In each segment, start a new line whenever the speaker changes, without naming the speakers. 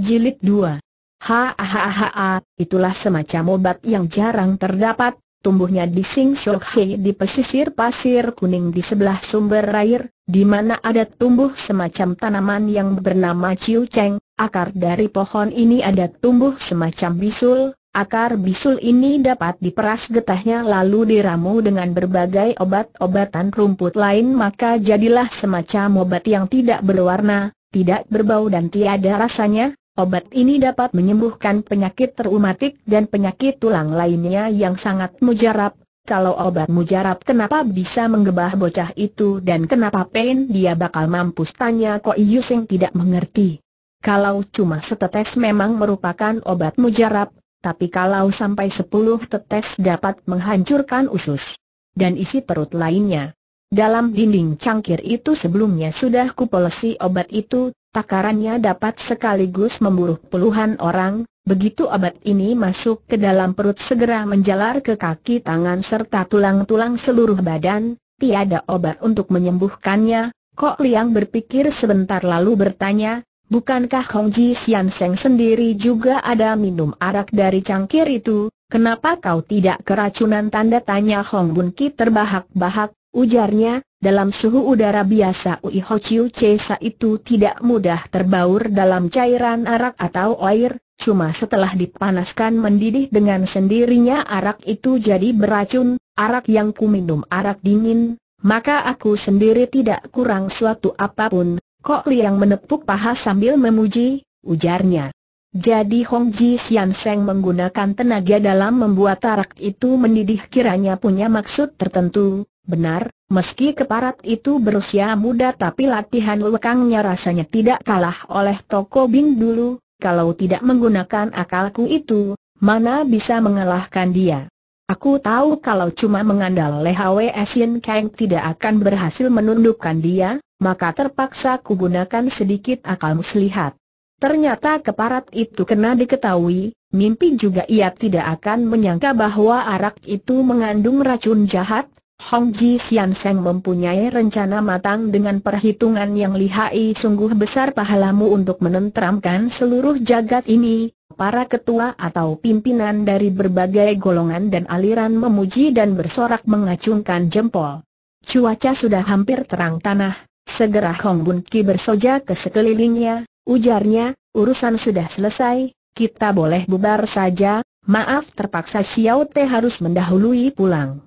Jilid 2 Hahaha, itulah semacam obat yang jarang terdapat, tumbuhnya di Sing Shok Hei di pesisir pasir kuning di sebelah sumber air, di mana ada tumbuh semacam tanaman yang bernama Chiu Cheng, akar dari pohon ini ada tumbuh semacam bisul, akar bisul ini dapat diperas getahnya lalu diramu dengan berbagai obat-obatan rumput lain maka jadilah semacam obat yang tidak berwarna, tidak berbau dan tiada rasanya, Obat ini dapat menyembuhkan penyakit terumatik dan penyakit tulang lainnya yang sangat mujarab. Kalau obat mujarab kenapa bisa menggebah bocah itu dan kenapa pain dia bakal mampus tanya kok Yusing tidak mengerti. Kalau cuma setetes memang merupakan obat mujarab, tapi kalau sampai sepuluh tetes dapat menghancurkan usus dan isi perut lainnya. Dalam dinding cangkir itu sebelumnya sudah kupolesi obat itu, Takarannya dapat sekaligus memburuk puluhan orang, begitu abad ini masuk ke dalam perut segera menjalar ke kaki tangan serta tulang-tulang seluruh badan, tiada obat untuk menyembuhkannya, Kok Liang berpikir sebentar lalu bertanya, bukankah Hong Ji Sian Seng sendiri juga ada minum arak dari cangkir itu, kenapa kau tidak keracunan tanda tanya Hong Bun Ki terbahak-bahak, ujarnya, dalam suhu udara biasa Ui Ho Chiu Cesa itu tidak mudah terbaur dalam cairan arak atau air, cuma setelah dipanaskan mendidih dengan sendirinya arak itu jadi beracun, arak yang ku minum arak dingin, maka aku sendiri tidak kurang suatu apapun, kok liang menepuk paha sambil memuji, ujarnya. Jadi Hong Ji Sian Seng menggunakan tenaga dalam membuat arak itu mendidih kiranya punya maksud tertentu, benar, Meski keparat itu berusia muda tapi latihan lekangnya rasanya tidak kalah oleh Toko Bing dulu, kalau tidak menggunakan akalku itu, mana bisa mengalahkan dia. Aku tahu kalau cuma mengandal Hwe Asian Kang tidak akan berhasil menundukkan dia, maka terpaksa kugunakan sedikit akal muslihat. Ternyata keparat itu kena diketahui, mimpi juga ia tidak akan menyangka bahwa arak itu mengandung racun jahat, Hong Ji Sian Seng mempunyai rencana matang dengan perhitungan yang lihai sungguh besar pahalamu untuk menenteramkan seluruh jagat ini, para ketua atau pimpinan dari berbagai golongan dan aliran memuji dan bersorak mengacungkan jempol. Cuaca sudah hampir terang tanah, segera Hong Bun Ki bersoja ke sekelilingnya, ujarnya, urusan sudah selesai, kita boleh bubar saja, maaf terpaksa Xiao Te harus mendahului pulang.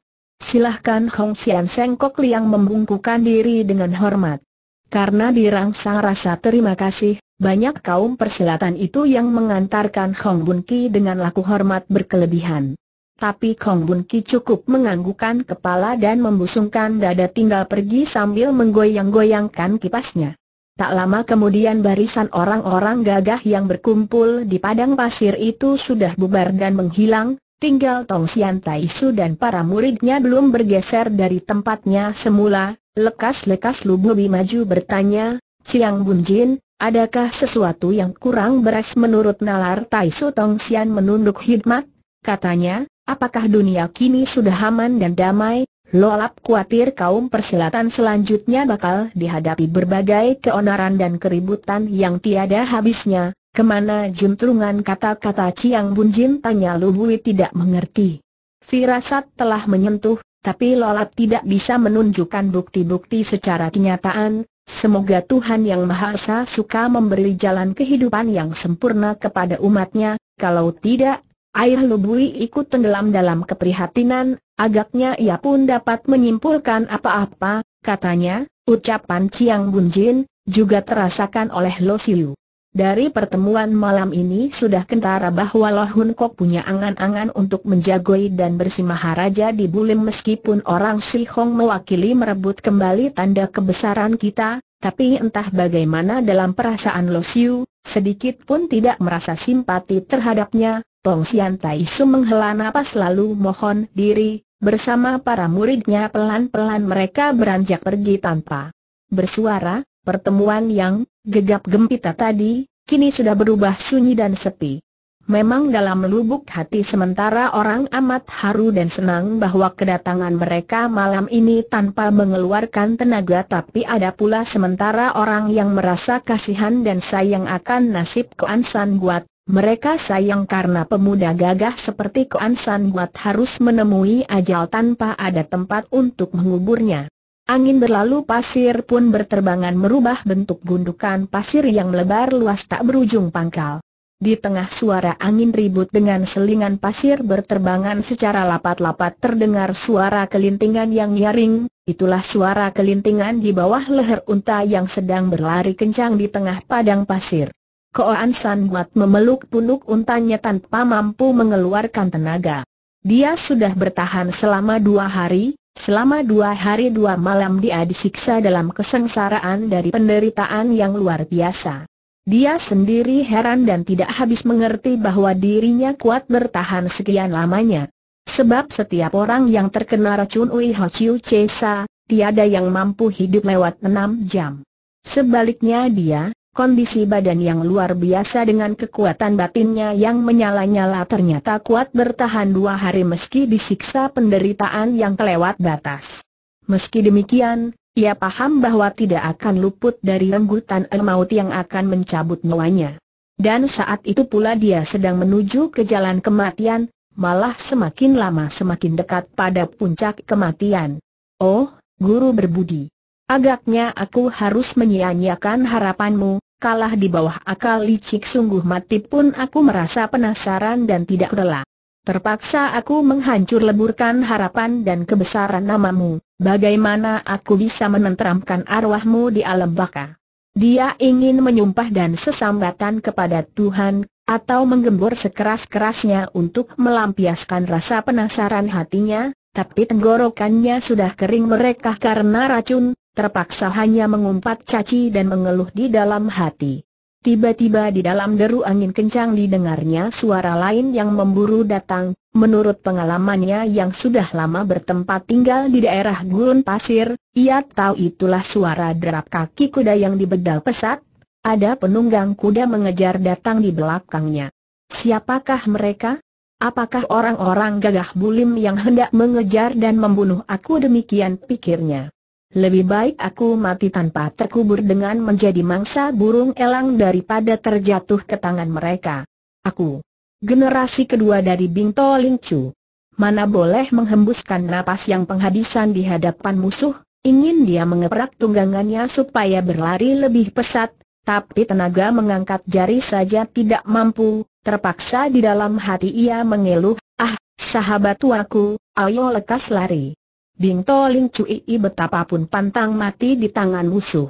Silahkan Hong Xian Sengkok Liang membungkukan diri dengan hormat. Karena dirangsang rasa terima kasih, banyak kaum persilatan itu yang mengantarkan Hong Bun Ki dengan laku hormat berkelebihan. Tapi Hong Bun Ki cukup menganggukan kepala dan membusungkan dada tinggal pergi sambil menggoyang-goyangkan kipasnya. Tak lama kemudian barisan orang-orang gagah yang berkumpul di padang pasir itu sudah bubar dan menghilang, tinggal Tong Sian Tai Su dan para muridnya belum bergeser dari tempatnya semula, lekas-lekas Lu Bubi maju bertanya, Siang Bun Jin, adakah sesuatu yang kurang beres menurut nalar Tai Su Tong Sian menunduk hidmat. Katanya, apakah dunia kini sudah aman dan damai? Lolap khawatir kaum persilatan selanjutnya bakal dihadapi berbagai keonaran dan keributan yang tiada habisnya, Kemana juntrungan kata-kata Ciang Jin tanya Bui tidak mengerti. Firasat telah menyentuh, tapi Lolat tidak bisa menunjukkan bukti-bukti secara kenyataan, semoga Tuhan Yang Maha Esa suka memberi jalan kehidupan yang sempurna kepada umatnya, kalau tidak, air Bui ikut tenggelam dalam keprihatinan, agaknya ia pun dapat menyimpulkan apa-apa, katanya, ucapan Ciang Jin, juga terasakan oleh Lo Siu. Dari pertemuan malam ini sudah kentara bahwa Loh Hun Kok punya angan-angan untuk menjagoi dan haraja di Bulim meskipun orang Si Hong mewakili merebut kembali tanda kebesaran kita, tapi entah bagaimana dalam perasaan Lo Siu, sedikit pun tidak merasa simpati terhadapnya, Tong Sian Tai Su menghela napas lalu mohon diri, bersama para muridnya pelan-pelan mereka beranjak pergi tanpa bersuara, pertemuan yang Gegap gempita tadi, kini sudah berubah sunyi dan sepi. Memang dalam lubuk hati sementara orang amat haru dan senang bahwa kedatangan mereka malam ini tanpa mengeluarkan tenaga tapi ada pula sementara orang yang merasa kasihan dan sayang akan nasib Kuan San Buat. Mereka sayang karena pemuda gagah seperti Kuan San Buat harus menemui ajal tanpa ada tempat untuk menguburnya. Angin berlalu pasir pun berterbangan merubah bentuk gundukan pasir yang lebar luas tak berujung pangkal. Di tengah suara angin ribut dengan selingan pasir berterbangan secara lapat-lapat terdengar suara kelintingan yang nyaring, itulah suara kelintingan di bawah leher unta yang sedang berlari kencang di tengah padang pasir. Koan San Buat memeluk punuk untanya tanpa mampu mengeluarkan tenaga. Dia sudah bertahan selama dua hari, Selama dua hari dua malam dia disiksa dalam kesengsaraan dari penderitaan yang luar biasa. Dia sendiri heran dan tidak habis mengerti bahwa dirinya kuat bertahan sekian lamanya. Sebab setiap orang yang terkena racun Ui Ho Chiu Che Sa, tiada yang mampu hidup lewat enam jam. Sebaliknya dia, Kondisi badan yang luar biasa dengan kekuatan batinnya yang menyala-nyala ternyata kuat bertahan dua hari meski disiksa penderitaan yang kelewat batas. Meski demikian, ia paham bahwa tidak akan luput dari renggutan maut yang akan mencabut nyawanya. Dan saat itu pula dia sedang menuju ke jalan kematian, malah semakin lama semakin dekat pada puncak kematian. Oh, guru berbudi. Agaknya aku harus menyia-nyiakan harapanmu, kalah di bawah akal licik sungguh mati pun aku merasa penasaran dan tidak rela. Terpaksa aku menghancur leburkan harapan dan kebesaran namamu, bagaimana aku bisa menenteramkan arwahmu di alam baka. Dia ingin menyumpah dan sesambatan kepada Tuhan, atau menggembur sekeras-kerasnya untuk melampiaskan rasa penasaran hatinya, tapi tenggorokannya sudah kering mereka karena racun, terpaksa hanya mengumpat caci dan mengeluh di dalam hati. Tiba-tiba di dalam deru angin kencang didengarnya suara lain yang memburu datang, menurut pengalamannya yang sudah lama bertempat tinggal di daerah gurun pasir, ia tahu itulah suara derap kaki kuda yang dibedal pesat, ada penunggang kuda mengejar datang di belakangnya. Siapakah mereka? Apakah orang-orang gagah bulim yang hendak mengejar dan membunuh aku demikian pikirnya? Lebih baik aku mati tanpa terkubur dengan menjadi mangsa burung elang daripada terjatuh ke tangan mereka. Aku, generasi kedua dari Bingto Chu, mana boleh menghembuskan napas yang penghabisan di hadapan musuh, ingin dia mengeprak tunggangannya supaya berlari lebih pesat, tapi tenaga mengangkat jari saja tidak mampu, terpaksa di dalam hati ia mengeluh, ah, sahabat tuaku, ayo lekas lari. Bingto Lin Cui betapapun pantang mati di tangan musuh.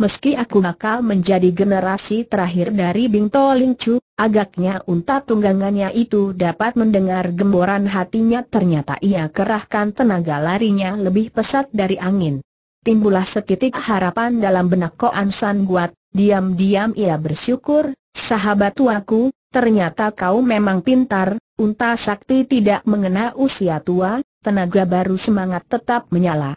Meski aku bakal menjadi generasi terakhir dari Bingto Lin Cu, agaknya unta tunggangannya itu dapat mendengar gemboran hatinya ternyata ia kerahkan tenaga larinya lebih pesat dari angin. Timbulah setitik harapan dalam benak Koan San Guat. diam-diam ia bersyukur, sahabat tuaku, ternyata kau memang pintar, unta sakti tidak mengena usia tua, tenaga baru semangat tetap menyala.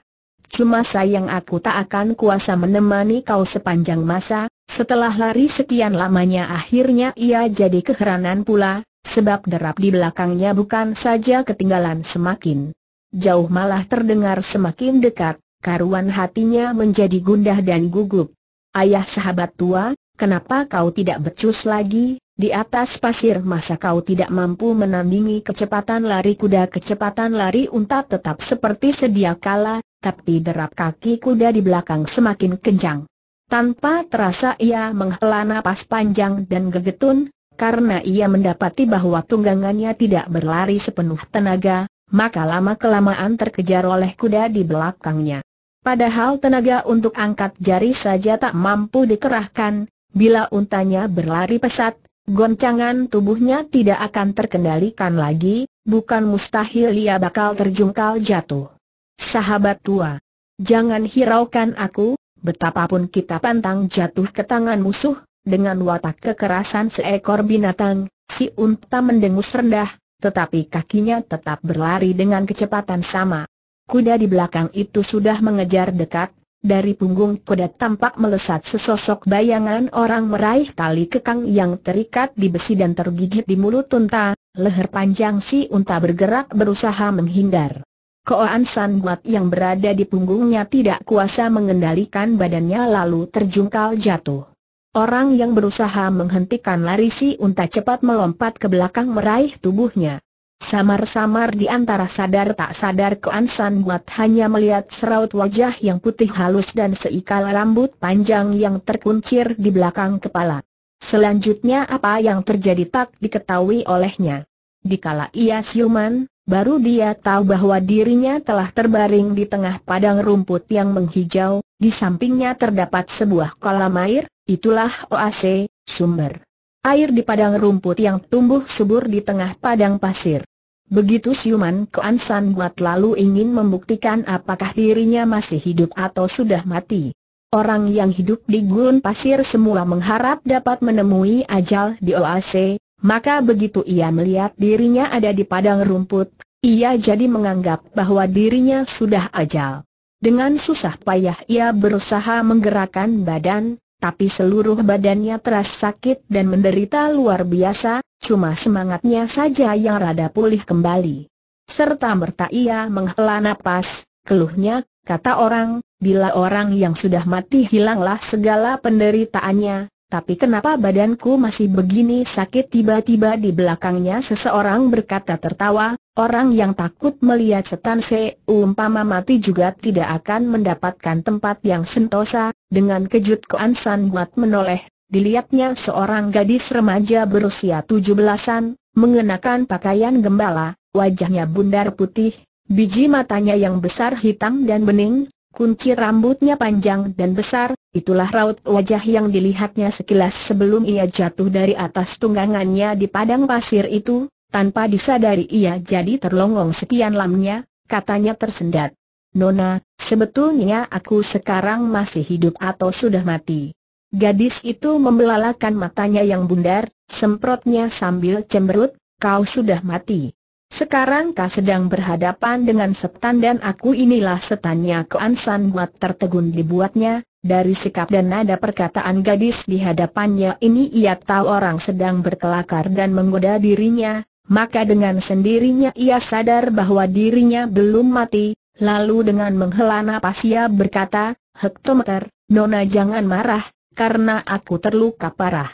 Cuma sayang aku tak akan kuasa menemani kau sepanjang masa, setelah lari sekian lamanya akhirnya ia jadi keheranan pula, sebab derap di belakangnya bukan saja ketinggalan semakin jauh malah terdengar semakin dekat, karuan hatinya menjadi gundah dan gugup. Ayah sahabat tua, kenapa kau tidak becus lagi, di atas pasir masa kau tidak mampu menandingi kecepatan lari kuda Kecepatan lari unta tetap seperti sedia kala, tapi derap kaki kuda di belakang semakin kencang Tanpa terasa ia menghela napas panjang dan gegetun, karena ia mendapati bahwa tunggangannya tidak berlari sepenuh tenaga, maka lama-kelamaan terkejar oleh kuda di belakangnya Padahal tenaga untuk angkat jari saja tak mampu dikerahkan, bila untanya berlari pesat, Goncangan tubuhnya tidak akan terkendalikan lagi, bukan mustahil ia bakal terjungkal jatuh. Sahabat tua, jangan hiraukan aku, betapapun kita pantang jatuh ke tangan musuh, dengan watak kekerasan seekor binatang, si unta mendengus rendah, tetapi kakinya tetap berlari dengan kecepatan sama. Kuda di belakang itu sudah mengejar dekat, dari punggung kuda tampak melesat sesosok bayangan orang meraih tali kekang yang terikat di besi dan tergigit di mulut unta, leher panjang si unta bergerak berusaha menghindar. Koan San Buat yang berada di punggungnya tidak kuasa mengendalikan badannya lalu terjungkal jatuh. Orang yang berusaha menghentikan lari si unta cepat melompat ke belakang meraih tubuhnya. Samar-samar di antara sadar tak sadar Koan San Buat hanya melihat seraut wajah yang putih halus dan seikal rambut panjang yang terkuncir di belakang kepala. Selanjutnya apa yang terjadi tak diketahui olehnya. Dikala ia siuman, baru dia tahu bahwa dirinya telah terbaring di tengah padang rumput yang menghijau, di sampingnya terdapat sebuah kolam air, itulah oase, sumber. Air di padang rumput yang tumbuh subur di tengah padang pasir. Begitu siuman ke Ansan Guat lalu ingin membuktikan apakah dirinya masih hidup atau sudah mati. Orang yang hidup di gurun pasir semula mengharap dapat menemui ajal di oase, maka begitu ia melihat dirinya ada di padang rumput, ia jadi menganggap bahwa dirinya sudah ajal. Dengan susah payah ia berusaha menggerakkan badan, tapi seluruh badannya terasa sakit dan menderita luar biasa, cuma semangatnya saja yang rada pulih kembali. Serta merta ia menghela nafas, keluhnya, kata orang, bila orang yang sudah mati hilanglah segala penderitaannya, tapi kenapa badanku masih begini sakit tiba-tiba di belakangnya seseorang berkata tertawa, Orang yang takut melihat setan seumpama mati juga tidak akan mendapatkan tempat yang sentosa, dengan kejut Koan San buat menoleh, dilihatnya seorang gadis remaja berusia tujuh belasan, mengenakan pakaian gembala, wajahnya bundar putih, biji matanya yang besar hitam dan bening, kunci rambutnya panjang dan besar, itulah raut wajah yang dilihatnya sekilas sebelum ia jatuh dari atas tunggangannya di padang pasir itu, tanpa disadari ia jadi terlongong sekian lamnya, katanya tersendat. Nona, sebetulnya aku sekarang masih hidup atau sudah mati? Gadis itu membelalakan matanya yang bundar, semprotnya sambil cemberut, kau sudah mati. Sekarang kau sedang berhadapan dengan setan dan aku inilah setannya Keansan buat tertegun dibuatnya, dari sikap dan nada perkataan gadis di hadapannya ini ia tahu orang sedang berkelakar dan menggoda dirinya, maka dengan sendirinya ia sadar bahwa dirinya belum mati, lalu dengan menghela napas ia berkata, Hektometer, Nona jangan marah, karena aku terluka parah.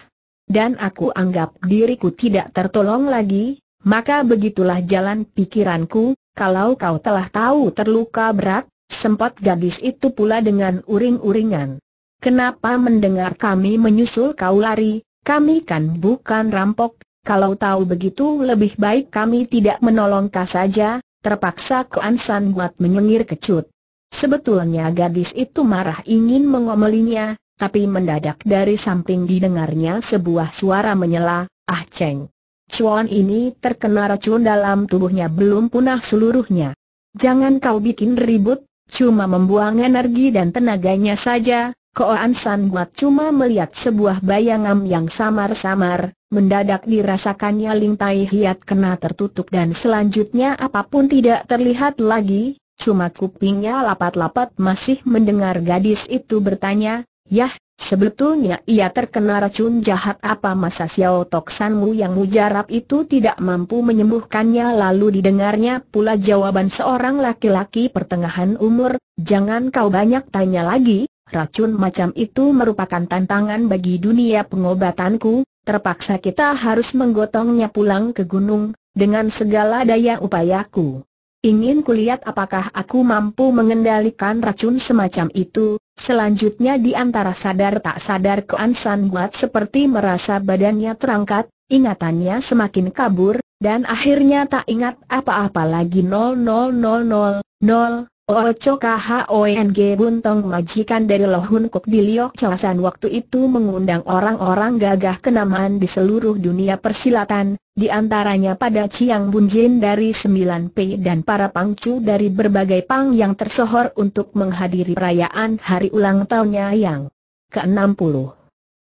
Dan aku anggap diriku tidak tertolong lagi, maka begitulah jalan pikiranku, kalau kau telah tahu terluka berat, sempat gadis itu pula dengan uring-uringan. Kenapa mendengar kami menyusul kau lari, kami kan bukan rampok, kalau tahu begitu lebih baik kami tidak menolong kau saja, terpaksa Kuan San buat menyengir kecut. Sebetulnya gadis itu marah ingin mengomelinya, tapi mendadak dari samping didengarnya sebuah suara menyela, ah Cheng. Cuan ini terkena racun dalam tubuhnya belum punah seluruhnya. Jangan kau bikin ribut, cuma membuang energi dan tenaganya saja, Koan San Buat cuma melihat sebuah bayangan yang samar-samar, Mendadak dirasakannya lintai hiat kena tertutup dan selanjutnya apapun tidak terlihat lagi, cuma kupingnya lapat-lapat masih mendengar gadis itu bertanya, Yah, sebetulnya ia terkena racun jahat apa masa Xiao Toksanmu yang mujarab itu tidak mampu menyembuhkannya lalu didengarnya pula jawaban seorang laki-laki pertengahan umur, jangan kau banyak tanya lagi, Racun macam itu merupakan tantangan bagi dunia pengobatanku, terpaksa kita harus menggotongnya pulang ke gunung, dengan segala daya upayaku. Ingin kulihat apakah aku mampu mengendalikan racun semacam itu, selanjutnya di antara sadar tak sadar keansan buat seperti merasa badannya terangkat, ingatannya semakin kabur, dan akhirnya tak ingat apa-apa lagi 0000, Ochoka Hong Buntong majikan dari Lohun Kuk di Liok Chosan waktu itu mengundang orang-orang gagah kenamaan di seluruh dunia persilatan, di antaranya pada Chiang Bunjin dari 9P dan para pangcu dari berbagai pang yang tersohor untuk menghadiri perayaan hari ulang tahunnya yang ke-60.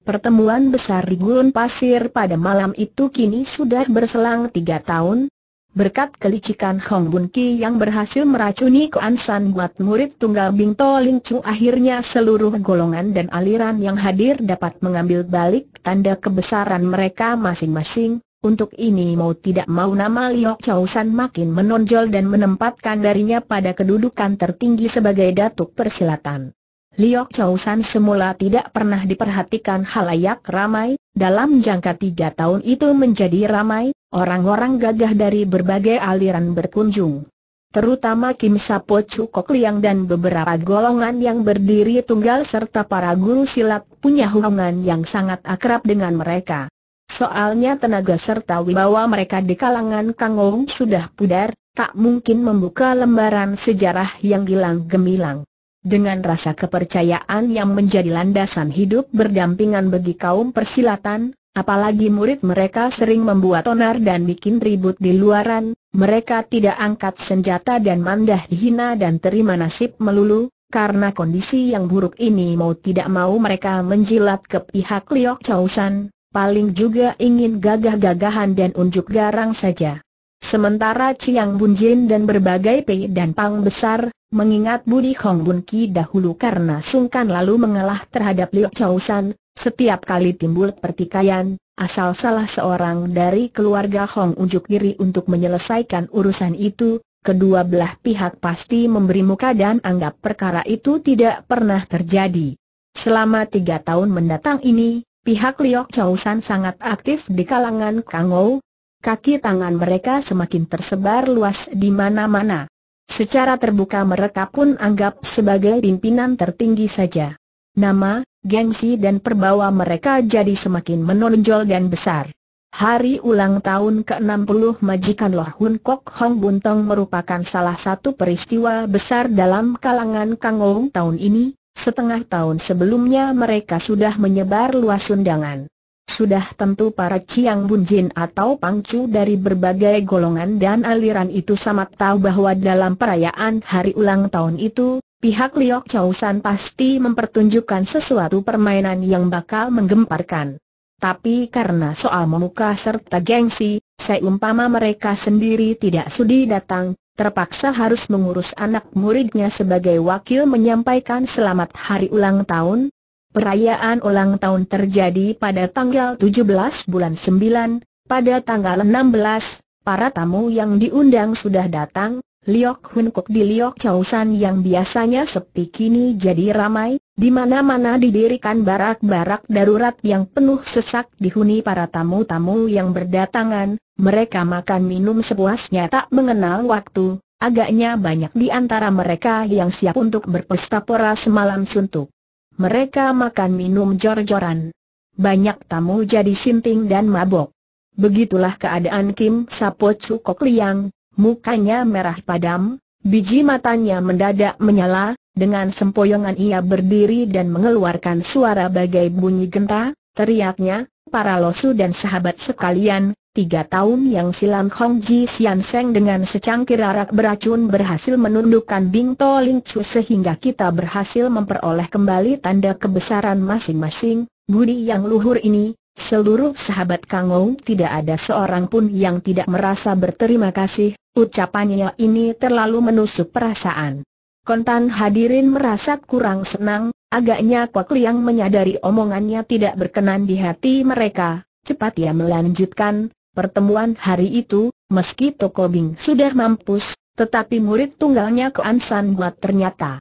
Pertemuan besar di Gurun Pasir pada malam itu kini sudah berselang tiga tahun, Berkat kelicikan Hong Bun Ki yang berhasil meracuni Kuan San buat murid tunggal Bing To Ling Chu akhirnya seluruh golongan dan aliran yang hadir dapat mengambil balik tanda kebesaran mereka masing-masing. Untuk ini mau tidak mau nama Liok Chau San makin menonjol dan menempatkan darinya pada kedudukan tertinggi sebagai datuk persilatan. Liok Chau San semula tidak pernah diperhatikan halayak ramai, dalam jangka tiga tahun itu menjadi ramai, Orang-orang gagah dari berbagai aliran berkunjung. Terutama Kim Sapo Chu Kok Liang dan beberapa golongan yang berdiri tunggal serta para guru silat punya hubungan yang sangat akrab dengan mereka. Soalnya tenaga serta wibawa mereka di kalangan Kang Ong sudah pudar, tak mungkin membuka lembaran sejarah yang hilang gemilang. Dengan rasa kepercayaan yang menjadi landasan hidup berdampingan bagi kaum persilatan, Apalagi murid mereka sering membuat onar dan bikin ribut di luaran, mereka tidak angkat senjata dan mandah dihina dan terima nasib melulu, karena kondisi yang buruk ini mau tidak mau mereka menjilat ke pihak Liok Chausan, paling juga ingin gagah-gagahan dan unjuk garang saja. Sementara Chiang Bunjin dan berbagai Pei dan Pang besar, mengingat Budi Hong Bun Ki dahulu karena sungkan lalu mengalah terhadap Liok Chausan. Setiap kali timbul pertikaian, asal salah seorang dari keluarga Hong unjuk diri untuk menyelesaikan urusan itu, kedua belah pihak pasti memberi muka dan anggap perkara itu tidak pernah terjadi. Selama tiga tahun mendatang ini, pihak Liok Chausan sangat aktif di kalangan Kangou. Kaki tangan mereka semakin tersebar luas di mana-mana. Secara terbuka mereka pun anggap sebagai pimpinan tertinggi saja. Nama, gengsi dan perbawa mereka jadi semakin menonjol dan besar. Hari ulang tahun ke-60 majikan Loh Hun Kok Hong Buntong merupakan salah satu peristiwa besar dalam kalangan Kang Ong tahun ini, setengah tahun sebelumnya mereka sudah menyebar luas undangan. Sudah tentu para Ciang Bunjin atau pangcu dari berbagai golongan dan aliran itu sangat tahu bahwa dalam perayaan hari ulang tahun itu, pihak Liok Chow San pasti mempertunjukkan sesuatu permainan yang bakal menggemparkan. Tapi karena soal memuka serta gengsi, seumpama mereka sendiri tidak sudi datang, terpaksa harus mengurus anak muridnya sebagai wakil menyampaikan selamat hari ulang tahun. Perayaan ulang tahun terjadi pada tanggal 17 bulan 9, pada tanggal 16, para tamu yang diundang sudah datang, Liok Hun Kok di Liok Chow San yang biasanya sepi kini jadi ramai, di mana-mana didirikan barak-barak darurat yang penuh sesak dihuni para tamu-tamu yang berdatangan, mereka makan minum sepuasnya tak mengenal waktu, agaknya banyak di antara mereka yang siap untuk berpesta pora semalam suntuk. Mereka makan minum jor-joran. Banyak tamu jadi sinting dan mabok. Begitulah keadaan Kim Sapo Chu Liang, mukanya merah padam, biji matanya mendadak menyala, dengan sempoyongan ia berdiri dan mengeluarkan suara bagai bunyi genta, teriaknya, para losu dan sahabat sekalian, tiga tahun yang silam Hong Ji Sian Seng dengan secangkir arak beracun berhasil menundukkan Bing To Ling Chu sehingga kita berhasil memperoleh kembali tanda kebesaran masing-masing, budi yang luhur ini, Seluruh sahabat Kangou tidak ada seorang pun yang tidak merasa berterima kasih, ucapannya ini terlalu menusuk perasaan. Kontan hadirin merasa kurang senang, agaknya Kok Liang menyadari omongannya tidak berkenan di hati mereka, cepat ia melanjutkan, pertemuan hari itu, meski Toko Bing sudah mampus, tetapi murid tunggalnya Koan San buat ternyata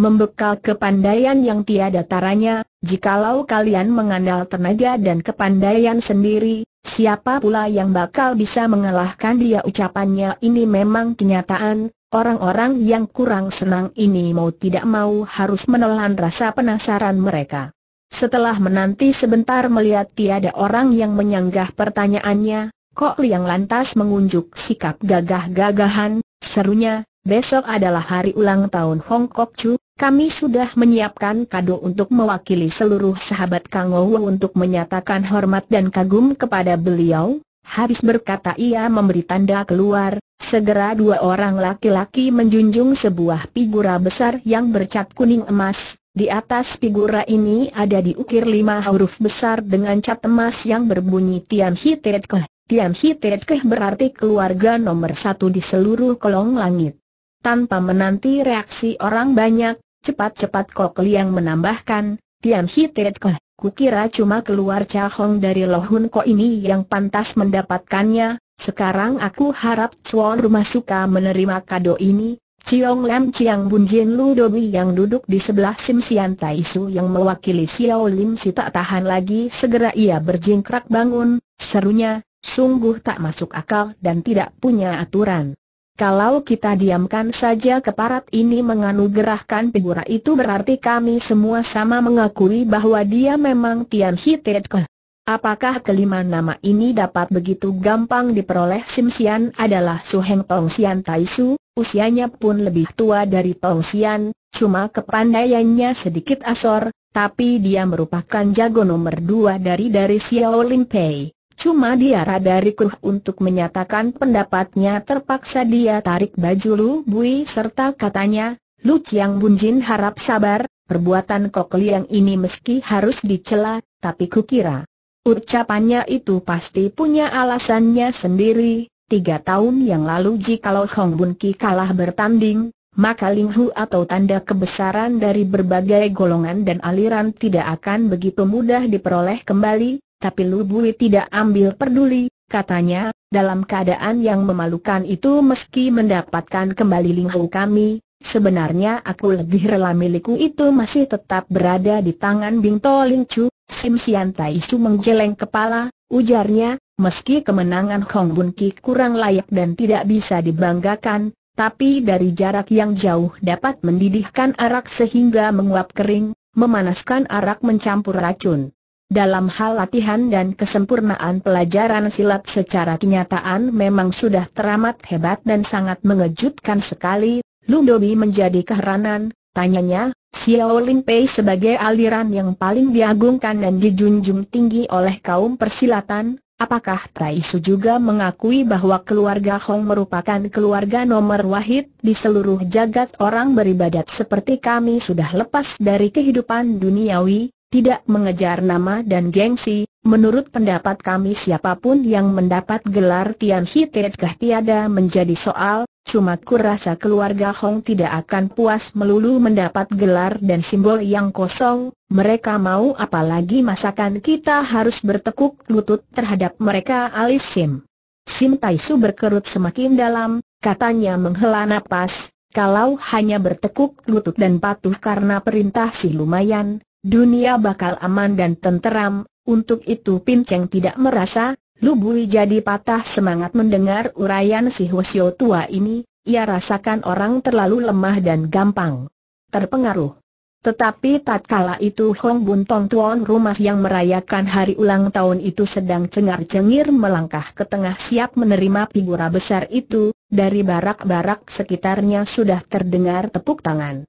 membekal kepandaian yang tiada taranya, jikalau kalian mengandal tenaga dan kepandaian sendiri, siapa pula yang bakal bisa mengalahkan dia ucapannya ini memang kenyataan, orang-orang yang kurang senang ini mau tidak mau harus menelan rasa penasaran mereka. Setelah menanti sebentar melihat tiada orang yang menyanggah pertanyaannya, Kok Liang lantas mengunjuk sikap gagah-gagahan, serunya, Besok adalah hari ulang tahun Hong Kok Chu, kami sudah menyiapkan kado untuk mewakili seluruh sahabat Kang Owo untuk menyatakan hormat dan kagum kepada beliau. Habis berkata ia memberi tanda keluar, segera dua orang laki-laki menjunjung sebuah figura besar yang bercat kuning emas. Di atas figura ini ada diukir lima huruf besar dengan cat emas yang berbunyi Tian Hitet Keh. Tian Hitet Keh berarti keluarga nomor satu di seluruh kolong langit. Tanpa menanti reaksi orang banyak, cepat-cepat Kok Liang menambahkan, Tian Hitet Koh, kukira cuma keluar Cha Hong dari Lohun Ko ini yang pantas mendapatkannya, sekarang aku harap Chuan Rumah Suka menerima kado ini, Ciong Lam Chiang Bun Jin Lu Dobi yang duduk di sebelah Sim Sian Tai Su yang mewakili Xiao Lim Si tak tahan lagi segera ia berjingkrak bangun, serunya, sungguh tak masuk akal dan tidak punya aturan. Kalau kita diamkan saja keparat ini menganugerahkan figura itu berarti kami semua sama mengakui bahwa dia memang Tian Hitetke. Apakah kelima nama ini dapat begitu gampang diperoleh Sim Sian adalah Su Heng Tong Sian Tai Su, usianya pun lebih tua dari Tong Sian, cuma kepandaiannya sedikit asor, tapi dia merupakan jago nomor dua dari dari Xiao Lin Pei. Cuma dia rada rikuh untuk menyatakan pendapatnya terpaksa dia tarik baju Lu Bui serta katanya, Lu Chiang Bunjin harap sabar, perbuatan Kok Liang ini meski harus dicela, tapi kukira. Ucapannya itu pasti punya alasannya sendiri, tiga tahun yang lalu jikalau Hong Bun Ki kalah bertanding, maka Ling Hu atau tanda kebesaran dari berbagai golongan dan aliran tidak akan begitu mudah diperoleh kembali, tapi Lu Bui tidak ambil peduli, katanya, dalam keadaan yang memalukan itu meski mendapatkan kembali linghu kami, sebenarnya aku lebih rela milikku itu masih tetap berada di tangan Ling Chu. Sim Sian Tai Su menggeleng kepala, ujarnya, meski kemenangan Hong Bun Ki kurang layak dan tidak bisa dibanggakan, tapi dari jarak yang jauh dapat mendidihkan arak sehingga menguap kering, memanaskan arak mencampur racun. Dalam hal latihan dan kesempurnaan pelajaran silat secara kenyataan memang sudah teramat hebat dan sangat mengejutkan sekali, Lundobi menjadi keheranan, tanyanya, Xiao Lin Pei sebagai aliran yang paling diagungkan dan dijunjung tinggi oleh kaum persilatan, apakah Tai Su juga mengakui bahwa keluarga Hong merupakan keluarga nomor wahid di seluruh jagat orang beribadat seperti kami sudah lepas dari kehidupan duniawi? tidak mengejar nama dan gengsi, menurut pendapat kami siapapun yang mendapat gelar Tian Hitetgah tiada menjadi soal, cuma kurasa keluarga Hong tidak akan puas melulu mendapat gelar dan simbol yang kosong, mereka mau apalagi masakan kita harus bertekuk lutut terhadap mereka alis Sim. Sim Taisu berkerut semakin dalam, katanya menghela napas, kalau hanya bertekuk lutut dan patuh karena perintah si lumayan, Dunia bakal aman dan tenteram, untuk itu Pin Cheng tidak merasa, Lubui jadi patah semangat mendengar uraian si Hosio tua ini, ia rasakan orang terlalu lemah dan gampang terpengaruh. Tetapi tatkala itu Hong Bun Tong tuan rumah yang merayakan hari ulang tahun itu sedang cengar-cengir melangkah ke tengah siap menerima figura besar itu, dari barak-barak sekitarnya sudah terdengar tepuk tangan.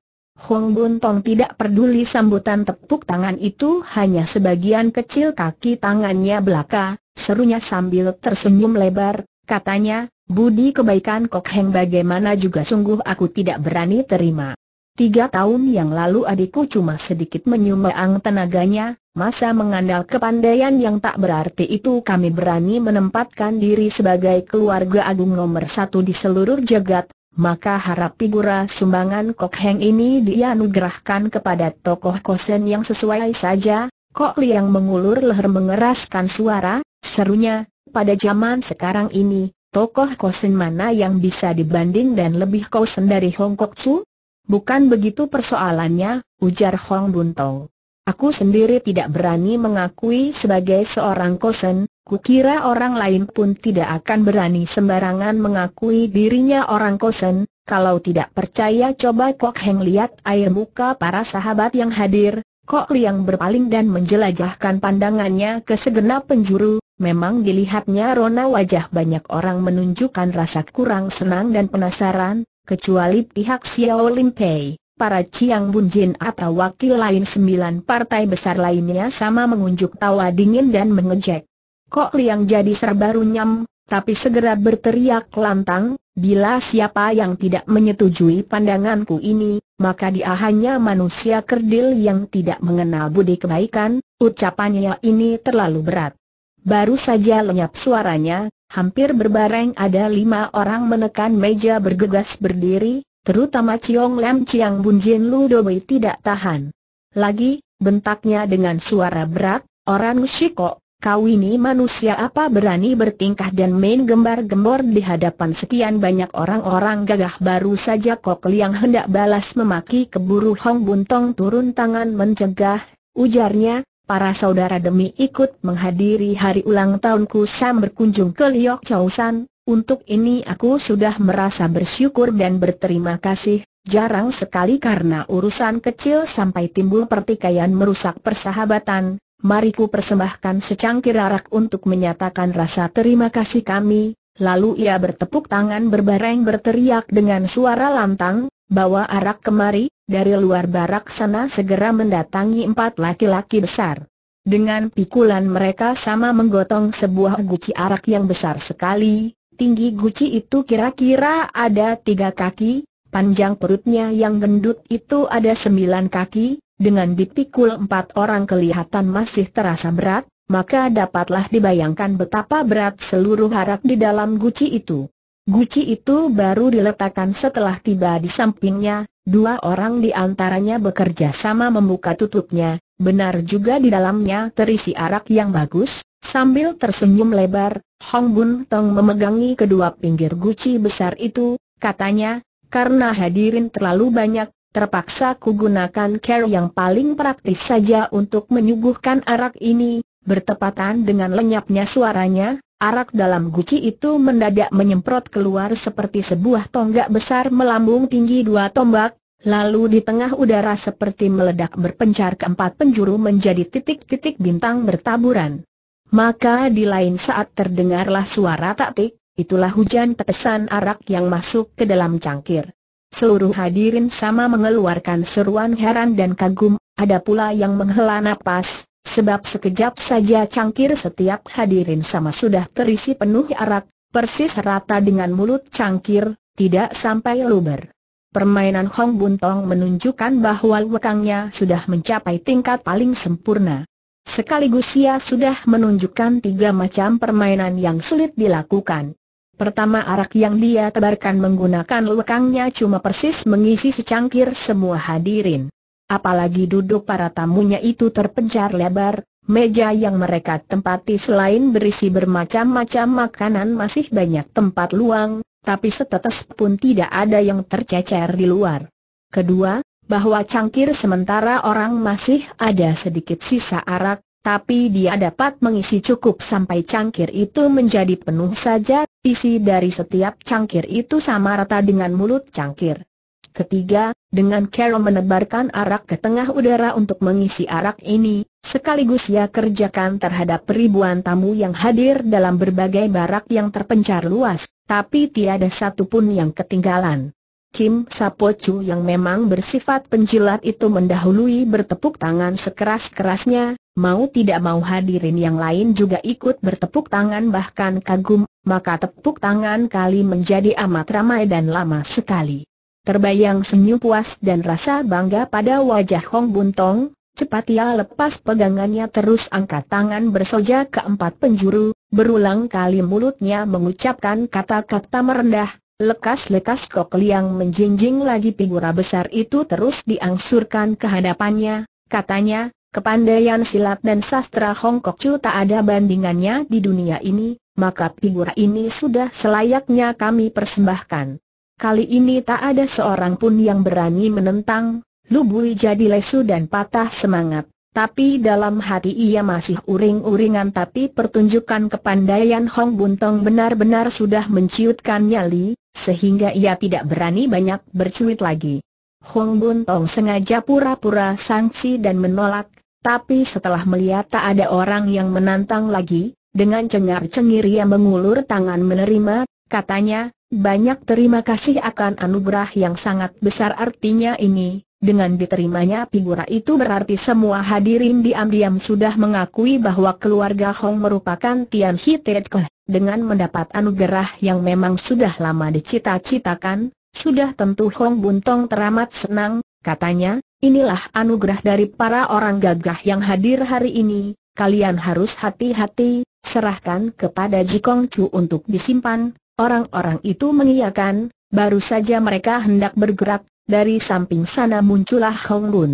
Hong Bun Tong tidak peduli sambutan tepuk tangan itu hanya sebagian kecil kaki tangannya belaka, serunya sambil tersenyum lebar, katanya, budi kebaikan Kok Heng bagaimana juga sungguh aku tidak berani terima. Tiga tahun yang lalu adikku cuma sedikit menyumbang tenaganya, masa mengandal kepandaian yang tak berarti itu kami berani menempatkan diri sebagai keluarga agung nomor satu di seluruh jagat, maka harap figura sumbangan Kok Heng ini dianugerahkan kepada tokoh kosen yang sesuai saja, Kok Liang mengulur leher mengeraskan suara, serunya, pada zaman sekarang ini, tokoh kosen mana yang bisa dibanding dan lebih kosen dari Hong Kok Su? Bukan begitu persoalannya, ujar Hong Tong. Aku sendiri tidak berani mengakui sebagai seorang kosen, kukira orang lain pun tidak akan berani sembarangan mengakui dirinya orang kosen, kalau tidak percaya coba Kok Heng lihat air muka para sahabat yang hadir, Kok Liang berpaling dan menjelajahkan pandangannya ke segenap penjuru, memang dilihatnya rona wajah banyak orang menunjukkan rasa kurang senang dan penasaran, kecuali pihak Xiao Limpei para Chiang Bunjin atau wakil lain sembilan partai besar lainnya sama mengunjuk tawa dingin dan mengejek. Kok Liang jadi serba runyam, tapi segera berteriak lantang, bila siapa yang tidak menyetujui pandanganku ini, maka dia hanya manusia kerdil yang tidak mengenal budi kebaikan, ucapannya ini terlalu berat. Baru saja lenyap suaranya, hampir berbareng ada lima orang menekan meja bergegas berdiri, Terutama Ciong Lam Ciang Bun Jin Lu Doi tidak tahan. Lagi, bentaknya dengan suara berat, orang Shiko, kau ini manusia apa berani bertingkah dan main gembar-gembor di hadapan sekian banyak orang-orang gagah baru saja Kok Liang hendak balas memaki keburu Hong Buntong turun tangan mencegah, ujarnya, para saudara demi ikut menghadiri hari ulang tahunku Sam berkunjung ke Liok San, untuk ini aku sudah merasa bersyukur dan berterima kasih, jarang sekali karena urusan kecil sampai timbul pertikaian merusak persahabatan, Mariku persembahkan secangkir arak untuk menyatakan rasa terima kasih kami, Lalu ia bertepuk tangan berbareng berteriak dengan suara lantang, bawa arak kemari, dari luar barak sana segera mendatangi empat laki-laki besar. Dengan pikulan mereka sama menggotong sebuah guci arak yang besar sekali, Tinggi guci itu kira-kira ada tiga kaki, panjang perutnya yang gendut itu ada sembilan kaki, dengan dipikul empat orang kelihatan masih terasa berat, maka dapatlah dibayangkan betapa berat seluruh harap di dalam guci itu. Guci itu baru diletakkan setelah tiba di sampingnya, dua orang di antaranya bekerja sama membuka tutupnya, benar juga di dalamnya terisi arak yang bagus, sambil tersenyum lebar, Hong Bun Tong memegangi kedua pinggir guci besar itu, katanya, karena hadirin terlalu banyak, terpaksa kugunakan care yang paling praktis saja untuk menyuguhkan arak ini, bertepatan dengan lenyapnya suaranya, arak dalam guci itu mendadak menyemprot keluar seperti sebuah tonggak besar melambung tinggi dua tombak, Lalu di tengah udara seperti meledak berpencar keempat penjuru menjadi titik-titik bintang bertaburan. Maka di lain saat terdengarlah suara taktik, itulah hujan tetesan arak yang masuk ke dalam cangkir. Seluruh hadirin sama mengeluarkan seruan heran dan kagum, ada pula yang menghela napas, sebab sekejap saja cangkir setiap hadirin sama sudah terisi penuh arak, persis rata dengan mulut cangkir, tidak sampai luber. Permainan Hong Buntong menunjukkan bahwa lekangnya sudah mencapai tingkat paling sempurna. Sekaligus ia sudah menunjukkan tiga macam permainan yang sulit dilakukan. Pertama arak yang dia tebarkan menggunakan lekangnya cuma persis mengisi secangkir semua hadirin. Apalagi duduk para tamunya itu terpencar lebar, meja yang mereka tempati selain berisi bermacam-macam makanan masih banyak tempat luang, tapi setetes pun tidak ada yang tercecer di luar. Kedua, bahwa cangkir sementara orang masih ada sedikit sisa arak, tapi dia dapat mengisi cukup sampai cangkir itu menjadi penuh saja, isi dari setiap cangkir itu sama rata dengan mulut cangkir. Ketiga, dengan Carol menebarkan arak ke tengah udara untuk mengisi arak ini, sekaligus ia kerjakan terhadap ribuan tamu yang hadir dalam berbagai barak yang terpencar luas, tapi tiada satupun yang ketinggalan. Kim Sapo Chu yang memang bersifat penjilat itu mendahului bertepuk tangan sekeras-kerasnya, mau tidak mau hadirin yang lain juga ikut bertepuk tangan bahkan kagum, maka tepuk tangan kali menjadi amat ramai dan lama sekali. Terbayang senyum puas dan rasa bangga pada wajah Hong Buntong, cepat ia lepas pegangannya terus angkat tangan bersoja keempat penjuru, berulang kali mulutnya mengucapkan kata-kata merendah, Lekas-lekas kok liang menjinjing lagi figura besar itu terus diangsurkan ke hadapannya, katanya, kepandaian silat dan sastra Hongkok Chu tak ada bandingannya di dunia ini, maka figura ini sudah selayaknya kami persembahkan. Kali ini tak ada seorang pun yang berani menentang, Lubui jadi lesu dan patah semangat. Tapi dalam hati ia masih uring-uringan tapi pertunjukan kepandaian Hong Buntong benar-benar sudah menciutkan nyali, sehingga ia tidak berani banyak bercuit lagi. Hong Bun Tong sengaja pura-pura sangsi dan menolak, tapi setelah melihat tak ada orang yang menantang lagi, dengan cengar-cengir ia mengulur tangan menerima, katanya, banyak terima kasih akan anugerah yang sangat besar artinya ini, dengan diterimanya figura itu berarti semua hadirin diam-diam sudah mengakui bahwa keluarga Hong merupakan Tian Hitetkoh. Dengan mendapat anugerah yang memang sudah lama dicita-citakan, sudah tentu Hong Buntong teramat senang, katanya, inilah anugerah dari para orang gagah yang hadir hari ini, kalian harus hati-hati, serahkan kepada Jikong Chu untuk disimpan. Orang-orang itu mengiyakan, baru saja mereka hendak bergerak, dari samping sana muncullah Hong Bun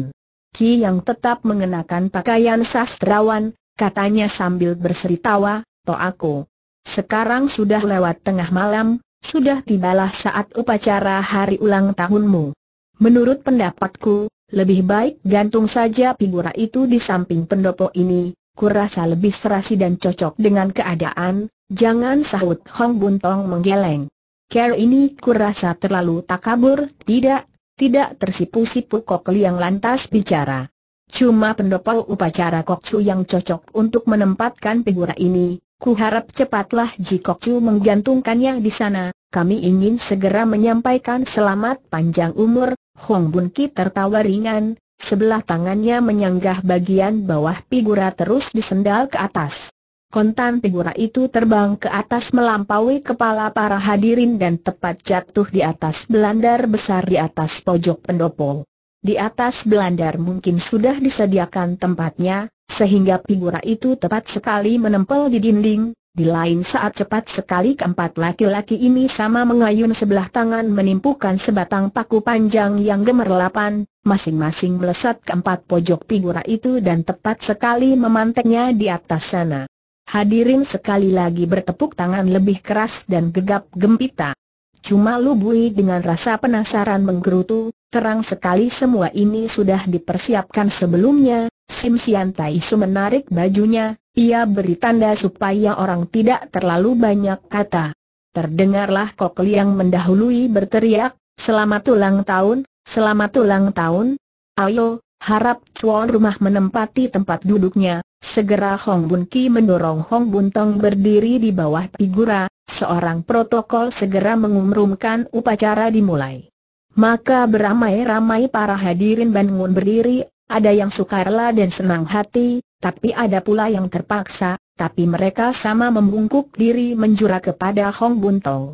Ki yang tetap mengenakan pakaian sastrawan, katanya sambil berseri tawa, to aku. Sekarang sudah lewat tengah malam, sudah tibalah saat upacara hari ulang tahunmu. Menurut pendapatku, lebih baik gantung saja figura itu di samping pendopo ini, kurasa lebih serasi dan cocok dengan keadaan, jangan sahut Hong Buntong menggeleng. Care ini kurasa terlalu takabur, tidak, tidak tersipu-sipu Kok Liang lantas bicara. Cuma pendopo upacara kok Chu yang cocok untuk menempatkan figura ini, ku harap cepatlah Ji Kok Chu menggantungkannya di sana, kami ingin segera menyampaikan selamat panjang umur, Hong Bun Ki tertawa ringan, sebelah tangannya menyanggah bagian bawah figura terus disendal ke atas. Kontan Tegura itu terbang ke atas melampaui kepala para hadirin dan tepat jatuh di atas belandar besar di atas pojok pendopo. Di atas belandar mungkin sudah disediakan tempatnya, sehingga figura itu tepat sekali menempel di dinding, di lain saat cepat sekali keempat laki-laki ini sama mengayun sebelah tangan menimpukan sebatang paku panjang yang gemerlapan, masing-masing melesat keempat pojok figura itu dan tepat sekali memanteknya di atas sana. Hadirin sekali lagi bertepuk tangan lebih keras dan gegap gempita. Cuma Lubui dengan rasa penasaran menggerutu, terang sekali semua ini sudah dipersiapkan sebelumnya, Sim Sian Tai menarik bajunya, ia beri tanda supaya orang tidak terlalu banyak kata. Terdengarlah Kok yang mendahului berteriak, selamat ulang tahun, selamat ulang tahun. Ayo, harap cuan rumah menempati tempat duduknya, Segera Hong Bun Ki mendorong Hong Bun Tong berdiri di bawah figura, seorang protokol segera mengumumkan upacara dimulai. Maka beramai-ramai para hadirin bangun berdiri, ada yang sukarela dan senang hati, tapi ada pula yang terpaksa, tapi mereka sama membungkuk diri menjura kepada Hong Bun Tong.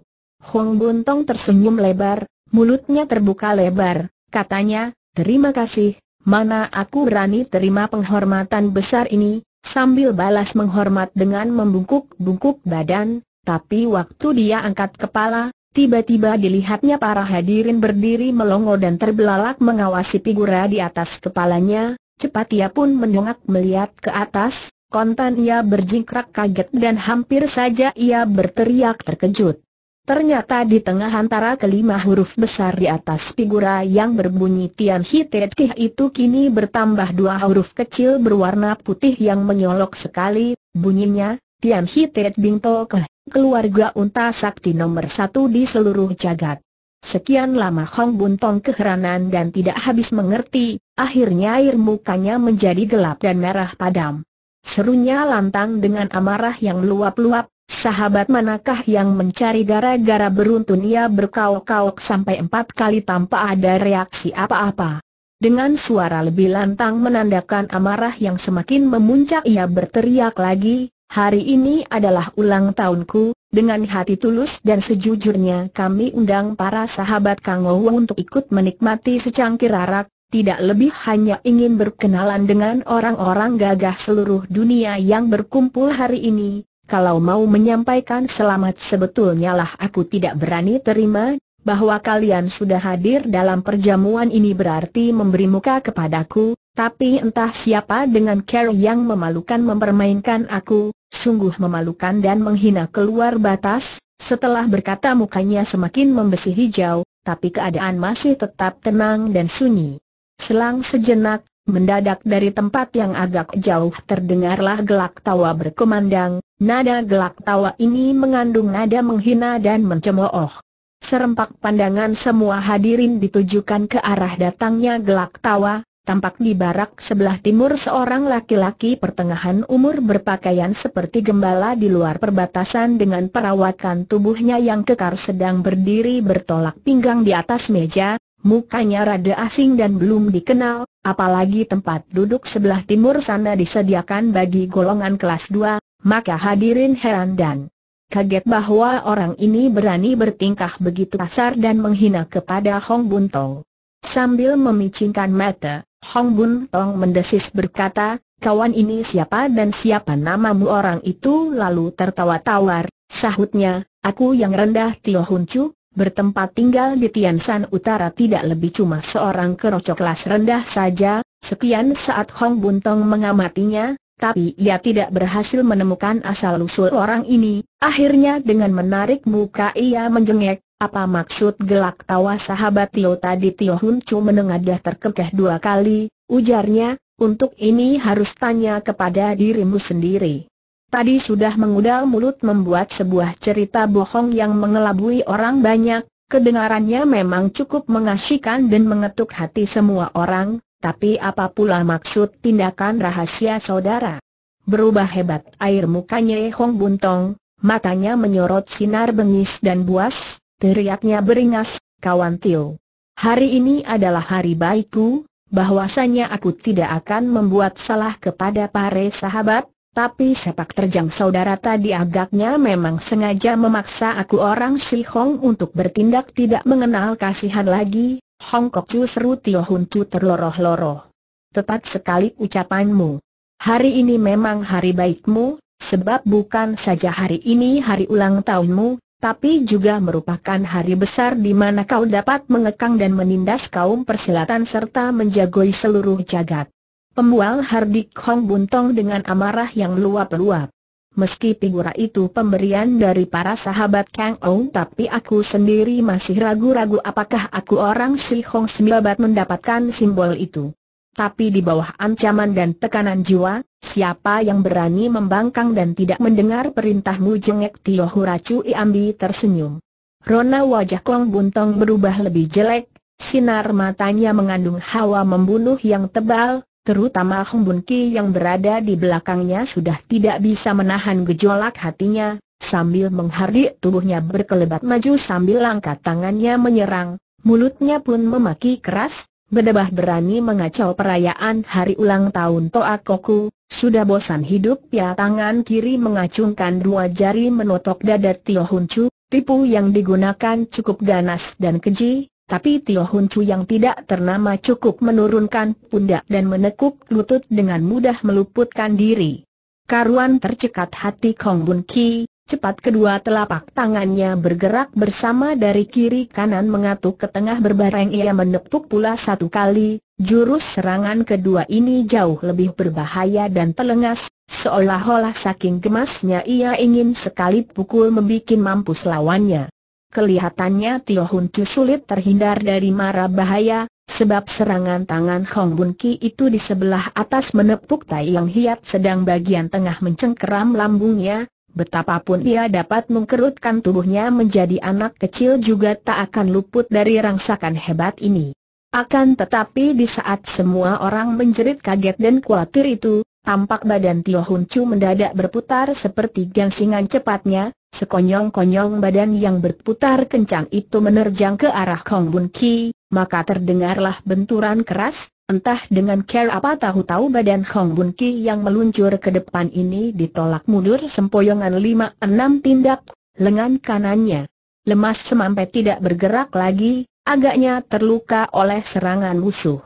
Hong Bun Tong tersenyum lebar, mulutnya terbuka lebar, katanya, terima kasih, mana aku berani terima penghormatan besar ini, sambil balas menghormat dengan membungkuk-bungkuk badan, tapi waktu dia angkat kepala, tiba-tiba dilihatnya para hadirin berdiri melongo dan terbelalak mengawasi figura di atas kepalanya, cepat ia pun mendongak melihat ke atas, kontan ia berjingkrak kaget dan hampir saja ia berteriak terkejut. Ternyata di tengah antara kelima huruf besar di atas figura yang berbunyi Tian Hitet itu kini bertambah dua huruf kecil berwarna putih yang menyolok sekali, bunyinya, Tian Hitet Bingto Keh, keluarga unta sakti nomor satu di seluruh jagat. Sekian lama Hong Buntong keheranan dan tidak habis mengerti, akhirnya air mukanya menjadi gelap dan merah padam. Serunya lantang dengan amarah yang luap luap Sahabat manakah yang mencari gara-gara beruntun ia berkauk-kauk sampai empat kali tanpa ada reaksi apa-apa. Dengan suara lebih lantang menandakan amarah yang semakin memuncak ia berteriak lagi, hari ini adalah ulang tahunku, dengan hati tulus dan sejujurnya kami undang para sahabat Kang Ou untuk ikut menikmati secangkir arak, tidak lebih hanya ingin berkenalan dengan orang-orang gagah seluruh dunia yang berkumpul hari ini, kalau mau menyampaikan selamat sebetulnya lah aku tidak berani terima, bahwa kalian sudah hadir dalam perjamuan ini berarti memberi muka kepadaku, tapi entah siapa dengan cara yang memalukan mempermainkan aku, sungguh memalukan dan menghina keluar batas, setelah berkata mukanya semakin membesi hijau, tapi keadaan masih tetap tenang dan sunyi. Selang sejenak, Mendadak dari tempat yang agak jauh terdengarlah gelak tawa berkumandang, nada gelak tawa ini mengandung nada menghina dan mencemooh. Serempak pandangan semua hadirin ditujukan ke arah datangnya gelak tawa, tampak di barak sebelah timur seorang laki-laki pertengahan umur berpakaian seperti gembala di luar perbatasan dengan perawatan tubuhnya yang kekar sedang berdiri bertolak pinggang di atas meja, Mukanya rada asing dan belum dikenal, apalagi tempat duduk sebelah timur sana disediakan bagi golongan kelas 2, maka hadirin heran dan kaget bahwa orang ini berani bertingkah begitu kasar dan menghina kepada Hong Bun Tong. Sambil memicingkan mata, Hong Bun Tong mendesis berkata, kawan ini siapa dan siapa namamu orang itu lalu tertawa tawar, sahutnya, aku yang rendah Tio Chu, bertempat tinggal di Tiansan Utara tidak lebih cuma seorang kerocok kelas rendah saja, sekian saat Hong Buntong mengamatinya, tapi ia tidak berhasil menemukan asal-usul orang ini, akhirnya dengan menarik muka ia menjengek, apa maksud gelak tawa sahabat Tio tadi Tio Hun Chu menengadah terkekeh dua kali, ujarnya, untuk ini harus tanya kepada dirimu sendiri tadi sudah mengudal mulut membuat sebuah cerita bohong yang mengelabui orang banyak, kedengarannya memang cukup mengasyikan dan mengetuk hati semua orang, tapi apa pula maksud tindakan rahasia saudara? Berubah hebat air mukanya Hong Buntong, matanya menyorot sinar bengis dan buas, teriaknya beringas, kawan Tio. Hari ini adalah hari baikku, bahwasanya aku tidak akan membuat salah kepada pare sahabat, tapi sepak terjang saudara tadi agaknya memang sengaja memaksa aku orang Si Hong untuk bertindak tidak mengenal kasihan lagi, Hong Kok Chu seru Tio Hun Chu terloroh-loroh. Tepat sekali ucapanmu. Hari ini memang hari baikmu, sebab bukan saja hari ini hari ulang tahunmu, tapi juga merupakan hari besar di mana kau dapat mengekang dan menindas kaum persilatan serta menjagoi seluruh jagat. Pembual Hardik Hong Buntong dengan amarah yang luap-luap. Meski figura itu pemberian dari para sahabat Kang Ou tapi aku sendiri masih ragu-ragu apakah aku orang Si Hong Sembabat mendapatkan simbol itu. Tapi di bawah ancaman dan tekanan jiwa, siapa yang berani membangkang dan tidak mendengar perintahmu jengek Tio Huracu Iambi tersenyum. Rona wajah Kong Buntong berubah lebih jelek, sinar matanya mengandung hawa membunuh yang tebal, terutama Hong Bun Ki yang berada di belakangnya sudah tidak bisa menahan gejolak hatinya, sambil menghardik tubuhnya berkelebat maju sambil langkah tangannya menyerang, mulutnya pun memaki keras, bedebah berani mengacau perayaan hari ulang tahun Toa Koku, sudah bosan hidup ya tangan kiri mengacungkan dua jari menotok dada Tio Chu, tipu yang digunakan cukup ganas dan keji, tapi Tio Hun Chu yang tidak ternama cukup menurunkan pundak dan menekuk lutut dengan mudah meluputkan diri. Karuan tercekat hati Kong Bun Ki, cepat kedua telapak tangannya bergerak bersama dari kiri kanan mengatuk ke tengah berbareng ia menepuk pula satu kali, jurus serangan kedua ini jauh lebih berbahaya dan telengas, seolah-olah saking gemasnya ia ingin sekali pukul membuat mampus lawannya. Kelihatannya Tio Hun Chu sulit terhindar dari mara bahaya, sebab serangan tangan Hong Bun Ki itu di sebelah atas menepuk Tai Yang Hiat sedang bagian tengah mencengkeram lambungnya, betapapun ia dapat mengkerutkan tubuhnya menjadi anak kecil juga tak akan luput dari rangsakan hebat ini. Akan tetapi di saat semua orang menjerit kaget dan khawatir itu, Tampak badan Tio Hun Chu mendadak berputar seperti gansingan cepatnya, sekonyong-konyong badan yang berputar kencang itu menerjang ke arah Kong Bun Ki, maka terdengarlah benturan keras, entah dengan care apa tahu-tahu badan Kong Bun Ki yang meluncur ke depan ini ditolak mundur sempoyongan lima enam tindak, lengan kanannya. Lemas semampai tidak bergerak lagi, agaknya terluka oleh serangan musuh.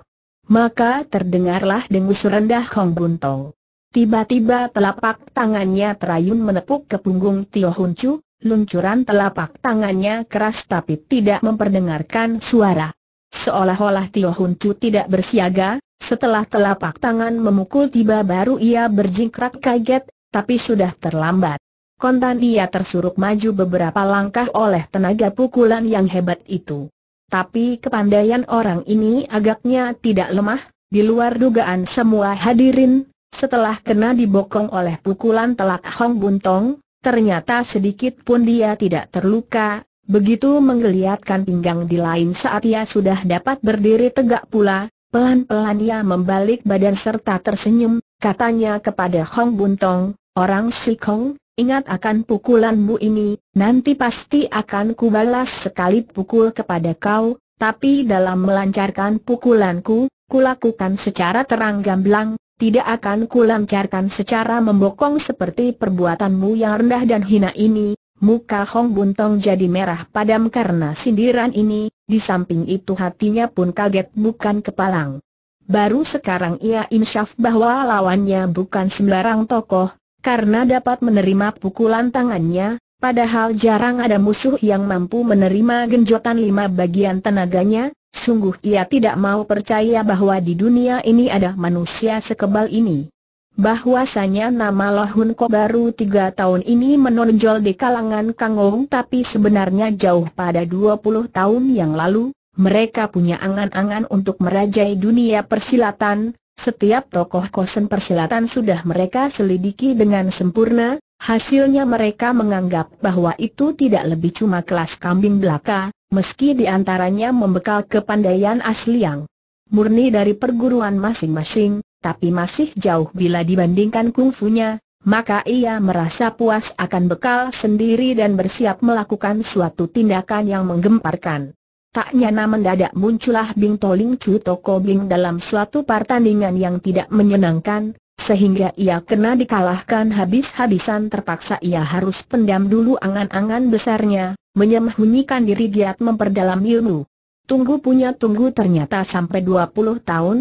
Maka terdengarlah dengus rendah Hong Buntong. Tiba-tiba telapak tangannya terayun menepuk ke punggung Tio Hun Chu, luncuran telapak tangannya keras tapi tidak memperdengarkan suara. Seolah-olah Tio Hun Chu tidak bersiaga, setelah telapak tangan memukul tiba baru ia berjingkrak kaget, tapi sudah terlambat. Kontan ia tersuruk maju beberapa langkah oleh tenaga pukulan yang hebat itu. Tapi kepandaian orang ini agaknya tidak lemah, di luar dugaan semua hadirin, setelah kena dibokong oleh pukulan telak Hong Buntong, ternyata sedikit pun dia tidak terluka, begitu menggeliatkan pinggang di lain saat ia sudah dapat berdiri tegak pula, pelan-pelan ia membalik badan serta tersenyum, katanya kepada Hong Buntong, orang Sikong, Ingat akan pukulanmu ini, nanti pasti akan kubalas sekali pukul kepada kau, tapi dalam melancarkan pukulanku, kulakukan secara terang gamblang, tidak akan kulancarkan secara membokong seperti perbuatanmu yang rendah dan hina ini. Muka Hong Buntong jadi merah padam karena sindiran ini, di samping itu hatinya pun kaget bukan kepalang. Baru sekarang ia insyaf bahwa lawannya bukan sembarang tokoh, karena dapat menerima pukulan tangannya, padahal jarang ada musuh yang mampu menerima genjotan lima bagian tenaganya, sungguh ia tidak mau percaya bahwa di dunia ini ada manusia sekebal ini. Bahwasanya nama Lohun Ko baru tiga tahun ini menonjol di kalangan Kangong tapi sebenarnya jauh pada dua puluh tahun yang lalu, mereka punya angan-angan untuk merajai dunia persilatan, setiap tokoh kosen persilatan sudah mereka selidiki dengan sempurna, hasilnya mereka menganggap bahwa itu tidak lebih cuma kelas kambing belaka, meski diantaranya membekal kepandaian asli yang murni dari perguruan masing-masing, tapi masih jauh bila dibandingkan kungfunya, maka ia merasa puas akan bekal sendiri dan bersiap melakukan suatu tindakan yang menggemparkan. Tak nyana mendadak muncullah Bing Toling Chu Toko Bing dalam suatu pertandingan yang tidak menyenangkan, sehingga ia kena dikalahkan habis-habisan terpaksa ia harus pendam dulu angan-angan besarnya, menyembunyikan diri giat memperdalam ilmu. Tunggu punya tunggu ternyata sampai 20 tahun.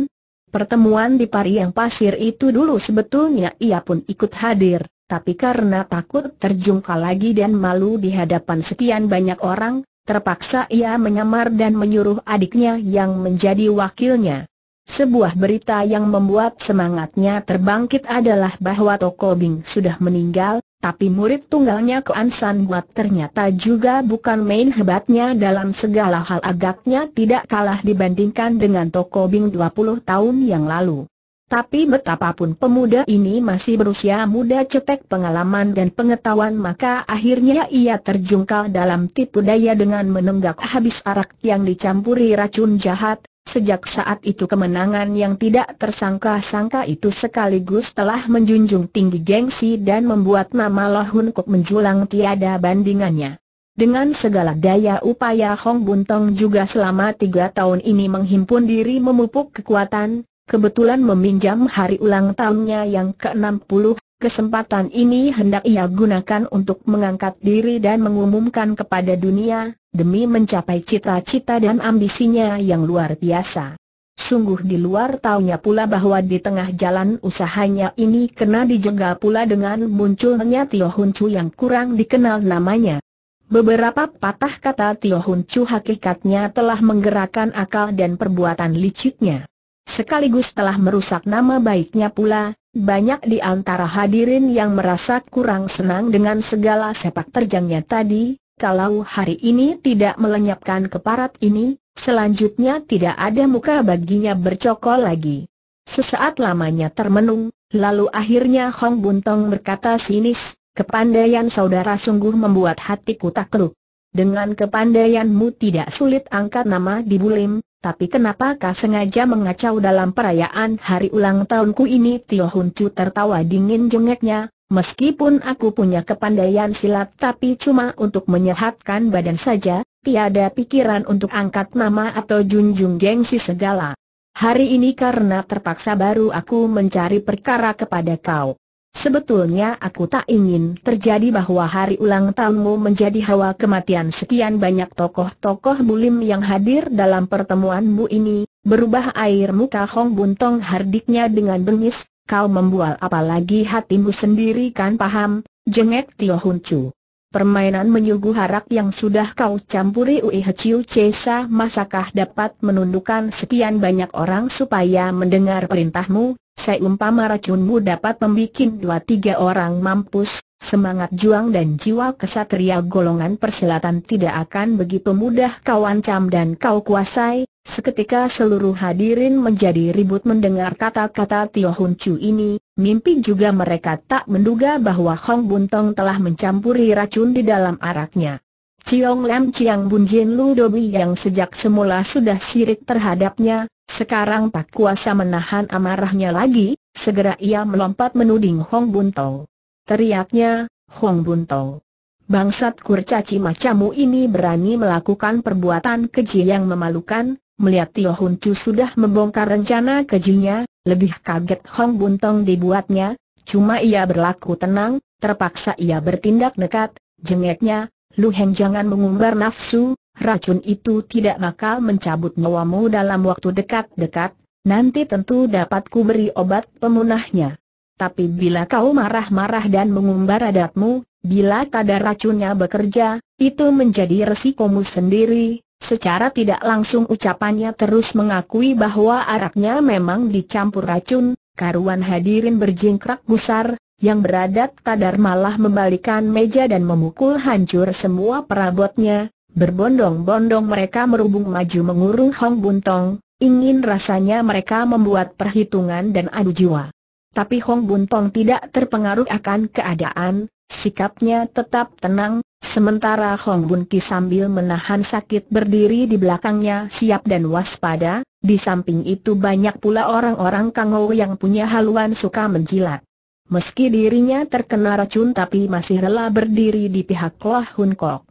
Pertemuan di pari yang Pasir itu dulu sebetulnya ia pun ikut hadir, tapi karena takut terjungkal lagi dan malu di hadapan sekian banyak orang, Terpaksa ia menyamar dan menyuruh adiknya yang menjadi wakilnya. Sebuah berita yang membuat semangatnya terbangkit adalah bahwa Toko Bing sudah meninggal, tapi murid tunggalnya Kuan San Buat ternyata juga bukan main hebatnya dalam segala hal agaknya tidak kalah dibandingkan dengan Toko Bing 20 tahun yang lalu. Tapi betapapun pemuda ini masih berusia muda cetek pengalaman dan pengetahuan maka akhirnya ia terjungkal dalam tipu daya dengan menenggak habis arak yang dicampuri racun jahat, sejak saat itu kemenangan yang tidak tersangka-sangka itu sekaligus telah menjunjung tinggi gengsi dan membuat nama Loh Hun Kok menjulang tiada bandingannya. Dengan segala daya upaya Hong Buntong juga selama tiga tahun ini menghimpun diri memupuk kekuatan, kebetulan meminjam hari ulang tahunnya yang ke-60, kesempatan ini hendak ia gunakan untuk mengangkat diri dan mengumumkan kepada dunia, demi mencapai cita-cita dan ambisinya yang luar biasa. Sungguh di luar taunya pula bahwa di tengah jalan usahanya ini kena dijegal pula dengan munculnya Tio Hun Chu yang kurang dikenal namanya. Beberapa patah kata Tio Hun Chu hakikatnya telah menggerakkan akal dan perbuatan liciknya. Sekaligus telah merusak nama baiknya pula, banyak di antara hadirin yang merasa kurang senang dengan segala sepak terjangnya tadi, kalau hari ini tidak melenyapkan keparat ini, selanjutnya tidak ada muka baginya bercokol lagi. Sesaat lamanya termenung, lalu akhirnya Hong Buntong berkata sinis, kepandaian saudara sungguh membuat hatiku takluk. Dengan kepandaianmu tidak sulit angkat nama di Bulim, tapi kenapa kau sengaja mengacau dalam perayaan hari ulang tahunku ini? Tio Hun Chu tertawa dingin jengeknya, meskipun aku punya kepandaian silat tapi cuma untuk menyehatkan badan saja, tiada pikiran untuk angkat nama atau junjung gengsi segala. Hari ini karena terpaksa baru aku mencari perkara kepada kau. Sebetulnya aku tak ingin terjadi bahwa hari ulang tahunmu menjadi hawa kematian sekian banyak tokoh-tokoh bulim yang hadir dalam pertemuanmu ini, berubah air muka Hong Buntong hardiknya dengan bengis, kau membual apalagi hatimu sendiri kan paham, jengek Tio Huncu permainan menyuguh harap yang sudah kau campuri Ui Heciu Cesa masakah dapat menundukkan sekian banyak orang supaya mendengar perintahmu, seumpama racunmu dapat membuat dua tiga orang mampus, semangat juang dan jiwa kesatria golongan perselatan tidak akan begitu mudah kau ancam dan kau kuasai, seketika seluruh hadirin menjadi ribut mendengar kata-kata Tio Hun Chu ini, Mimpi juga mereka tak menduga bahwa Hong Buntong telah mencampuri racun di dalam araknya. Ciong Lam Chiang Bun Jin Lu Dobi yang sejak semula sudah sirik terhadapnya, sekarang tak kuasa menahan amarahnya lagi, segera ia melompat menuding Hong Buntong. Teriaknya, Hong Buntong. Bangsat kurcaci macammu ini berani melakukan perbuatan keji yang memalukan, Melihat Tio Hun Chu sudah membongkar rencana kejinya, lebih kaget Hong Buntong dibuatnya, cuma ia berlaku tenang, terpaksa ia bertindak nekat, jengeknya, Lu Heng jangan mengumbar nafsu, racun itu tidak nakal mencabut nyawamu dalam waktu dekat-dekat, nanti tentu dapat ku beri obat pemunahnya. Tapi bila kau marah-marah dan mengumbar adatmu, bila kadar racunnya bekerja, itu menjadi resikomu sendiri, Secara tidak langsung ucapannya terus mengakui bahwa araknya memang dicampur racun, karuan hadirin berjingkrak gusar, yang beradat kadar malah membalikan meja dan memukul hancur semua perabotnya, berbondong-bondong mereka merubung maju mengurung Hong Buntong, ingin rasanya mereka membuat perhitungan dan adu jiwa. Tapi Hong Buntong tidak terpengaruh akan keadaan, sikapnya tetap tenang, Sementara Hong Bun Ki sambil menahan sakit berdiri di belakangnya siap dan waspada, di samping itu banyak pula orang-orang kangou yang punya haluan suka menjilat. Meski dirinya terkena racun tapi masih rela berdiri di pihak Loh Hun Kok.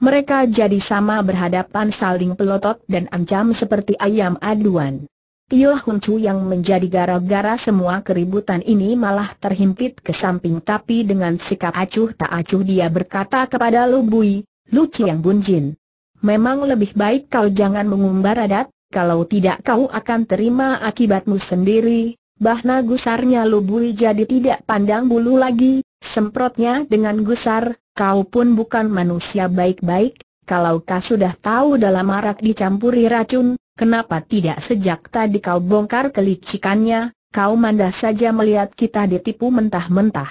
Mereka jadi sama berhadapan saling pelotot dan ancam seperti ayam aduan. Tio Hun Chu yang menjadi gara-gara semua keributan ini malah terhimpit ke samping tapi dengan sikap acuh tak acuh dia berkata kepada Lu Bui, Lu Chiang Bun Jin. Memang lebih baik kau jangan mengumbar adat, kalau tidak kau akan terima akibatmu sendiri. Bahna gusarnya Lu Bui jadi tidak pandang bulu lagi, semprotnya dengan gusar, kau pun bukan manusia baik-baik, kalau kau sudah tahu dalam arak dicampuri racun, Kenapa tidak sejak tadi kau bongkar kelicikannya, kau mandas saja melihat kita ditipu mentah-mentah.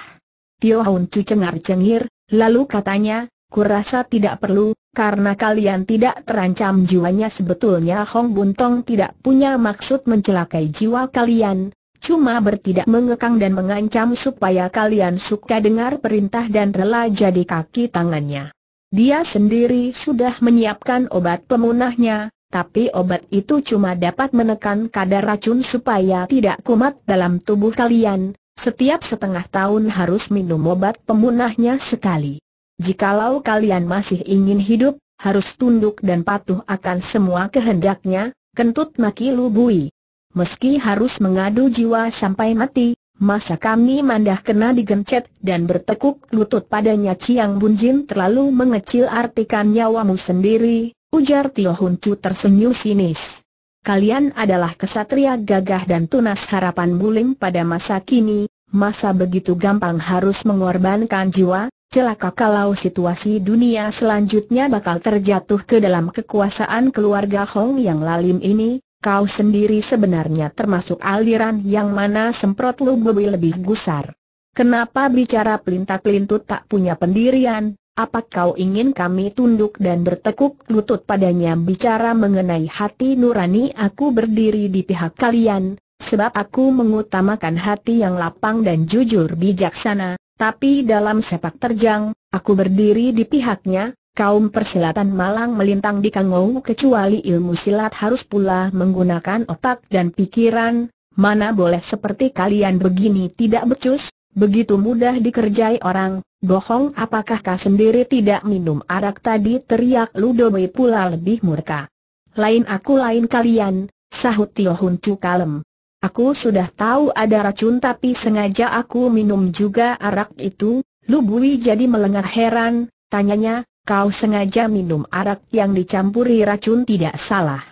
Tio Hun Cu cengar-cengir, lalu katanya, kurasa tidak perlu, karena kalian tidak terancam jiwanya sebetulnya Hong Buntong tidak punya maksud mencelakai jiwa kalian, cuma bertidak mengekang dan mengancam supaya kalian suka dengar perintah dan rela jadi kaki tangannya. Dia sendiri sudah menyiapkan obat pemunahnya, tapi obat itu cuma dapat menekan kadar racun supaya tidak kumat dalam tubuh kalian, setiap setengah tahun harus minum obat pemunahnya sekali. Jikalau kalian masih ingin hidup, harus tunduk dan patuh akan semua kehendaknya, kentut maki Lubui. Meski harus mengadu jiwa sampai mati, masa kami mandah kena digencet dan bertekuk lutut padanya Ciang Bunjin terlalu mengecil artikan nyawamu sendiri, ujar Tio Hun Chu tersenyum sinis. Kalian adalah kesatria gagah dan tunas harapan buling pada masa kini, masa begitu gampang harus mengorbankan jiwa, celaka kalau situasi dunia selanjutnya bakal terjatuh ke dalam kekuasaan keluarga Hong yang lalim ini, kau sendiri sebenarnya termasuk aliran yang mana semprot lu lebih gusar. Kenapa bicara pelintak pelintut tak punya pendirian, apa kau ingin kami tunduk dan bertekuk lutut padanya bicara mengenai hati nurani aku berdiri di pihak kalian, sebab aku mengutamakan hati yang lapang dan jujur bijaksana, tapi dalam sepak terjang, aku berdiri di pihaknya, kaum persilatan malang melintang di kangou kecuali ilmu silat harus pula menggunakan otak dan pikiran, mana boleh seperti kalian begini tidak becus, Begitu mudah dikerjai orang, bohong apakah kau sendiri tidak minum arak tadi teriak Ludowei pula lebih murka. Lain aku lain kalian, sahut Tio Hun kalem. Aku sudah tahu ada racun tapi sengaja aku minum juga arak itu, Lu Bui jadi melengar heran, tanyanya, kau sengaja minum arak yang dicampuri racun tidak salah.